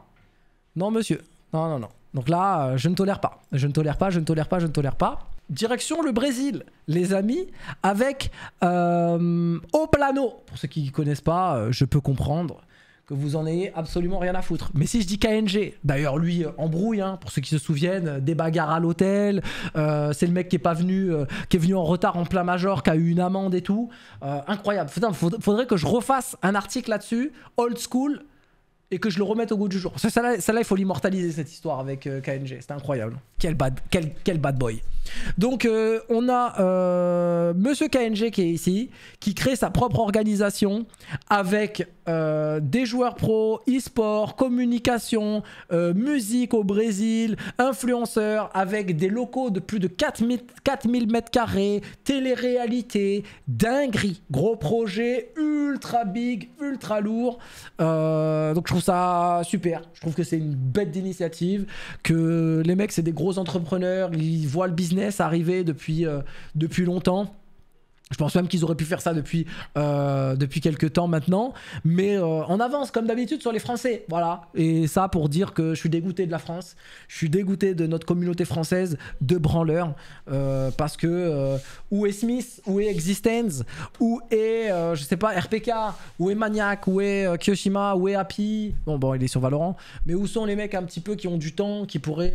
Non, monsieur. Non, non, non. Donc là, euh, je ne tolère pas. Je ne tolère pas, je ne tolère pas, je ne tolère pas. Direction le Brésil, les amis, avec Oplano. Euh, pour ceux qui ne connaissent pas, euh, je peux comprendre que vous en ayez absolument rien à foutre. Mais si je dis KNG, d'ailleurs lui embrouille, hein, pour ceux qui se souviennent, des bagarres à l'hôtel, c'est le mec qui est pas venu, qui est venu en retard en plein major, qui a eu une amende et tout. incroyable. faudrait que je refasse un article là-dessus, old school, et que je le remette au goût du jour. celle là, il faut l'immortaliser cette histoire avec euh, KNG. C'est incroyable. Quel bad, quel bad boy. Donc euh, on a euh, Monsieur KNG qui est ici, qui crée sa propre organisation avec euh, des joueurs pro, e-sport, communication, musique au Brésil, influenceurs avec des locaux de plus de 4000, 4000 mètres carrés, télé-réalité, dinguerie, gros projet ultra big, ultra lourd. donc je trouve ça super, je trouve que c'est une bête d'initiative, que les mecs c'est des gros entrepreneurs, ils voient le business arrivé depuis, euh, depuis longtemps. Je pense même qu'ils auraient pu faire ça depuis, euh, depuis quelques temps maintenant. Mais euh, on avance comme d'habitude sur les Français. Voilà. Et ça pour dire que je suis dégoûté de la France. Je suis dégoûté de notre communauté française de branleurs. Euh, parce que où est Smith Où est Existence Où est, je sais pas, RPK Où est Maniac Où est Kyoshima Où est Happy Bon, bon, il est sur Valorant. Mais où sont les mecs un petit peu qui ont du temps, qui pourraient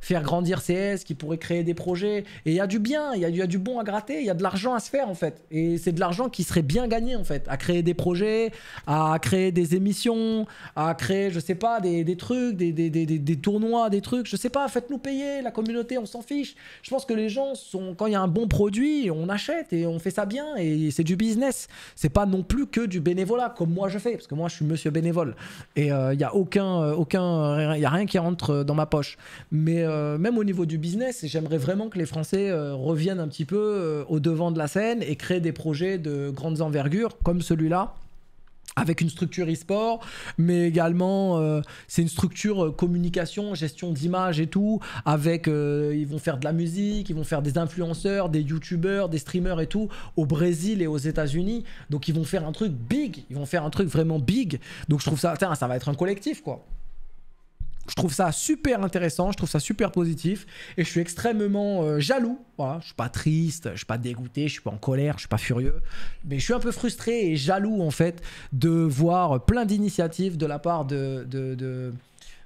faire grandir CS, qui pourraient créer des projets Et il y a du bien, il y a du bon à gratter, il y a de l'argent à se faire en fait. Et c'est de l'argent qui serait bien gagné en fait, à créer des projets, à créer des émissions, à créer, je sais pas, des, des trucs, des, des, des, tournois, des trucs, je sais pas, faites-nous payer, la communauté, on s'en fiche. Je pense que les gens sont, quand il y a un bon produit, on achète et on fait ça bien et c'est du business. C'est pas non plus que du bénévolat comme moi je fais, parce que moi je suis monsieur bénévole et euh, il n'y a aucun, euh, aucun, il y a rien qui rentre euh, dans ma poche. Mais même au niveau du business, j'aimerais vraiment que les Français reviennent un petit peu au devant de la scène et créer des projets de grandes envergures comme celui-là avec une structure e-sport, mais également euh, c'est une structure euh, communication, gestion d'image et tout, avec euh, ils vont faire de la musique, ils vont faire des influenceurs, des youtubeurs, des streamers et tout, au Brésil et aux États-Unis. Donc ils vont faire un truc big, ils vont faire un truc vraiment big. Donc je trouve ça, ça va être un collectif quoi je trouve ça super intéressant, je trouve ça super positif et je suis extrêmement euh, jaloux. Je je suis pas triste, je suis pas dégoûté, je suis pas en colère, je suis pas furieux, mais je suis un peu frustré et jaloux en fait de voir plein d'initiatives de la part de,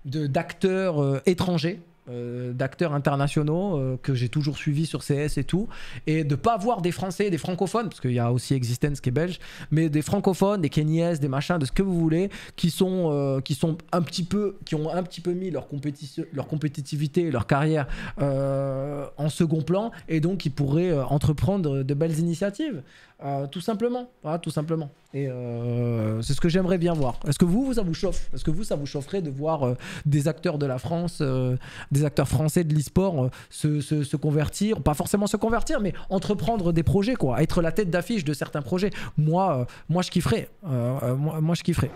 d'acteurs euh, étrangers euh, d'acteurs internationaux euh, que j'ai toujours suivi sur CS et tout, et de pas voir des Français, des francophones, parce qu'il y a aussi Existence qui est belge, mais des francophones, des Kenyans, des machins, de ce que vous voulez, qui sont, euh, qui sont un petit peu, qui ont un petit peu mis leur, compétition, leur compétitivité, leur carrière en second plan, et donc qui pourraient entreprendre de belles initiatives. Euh, tout simplement, tout simplement. Et euh, c'est ce que j'aimerais bien voir. Est-ce que vous, ça vous chauffe Est-ce que vous, ça vous chaufferait de voir euh, des acteurs de la France, des acteurs français de l'e-sport se, convertir, pas forcément se convertir, mais entreprendre des projets, quoi, être la tête d'affiche de certains projets Moi, moi, je kifferais. moi, moi, je kifferais.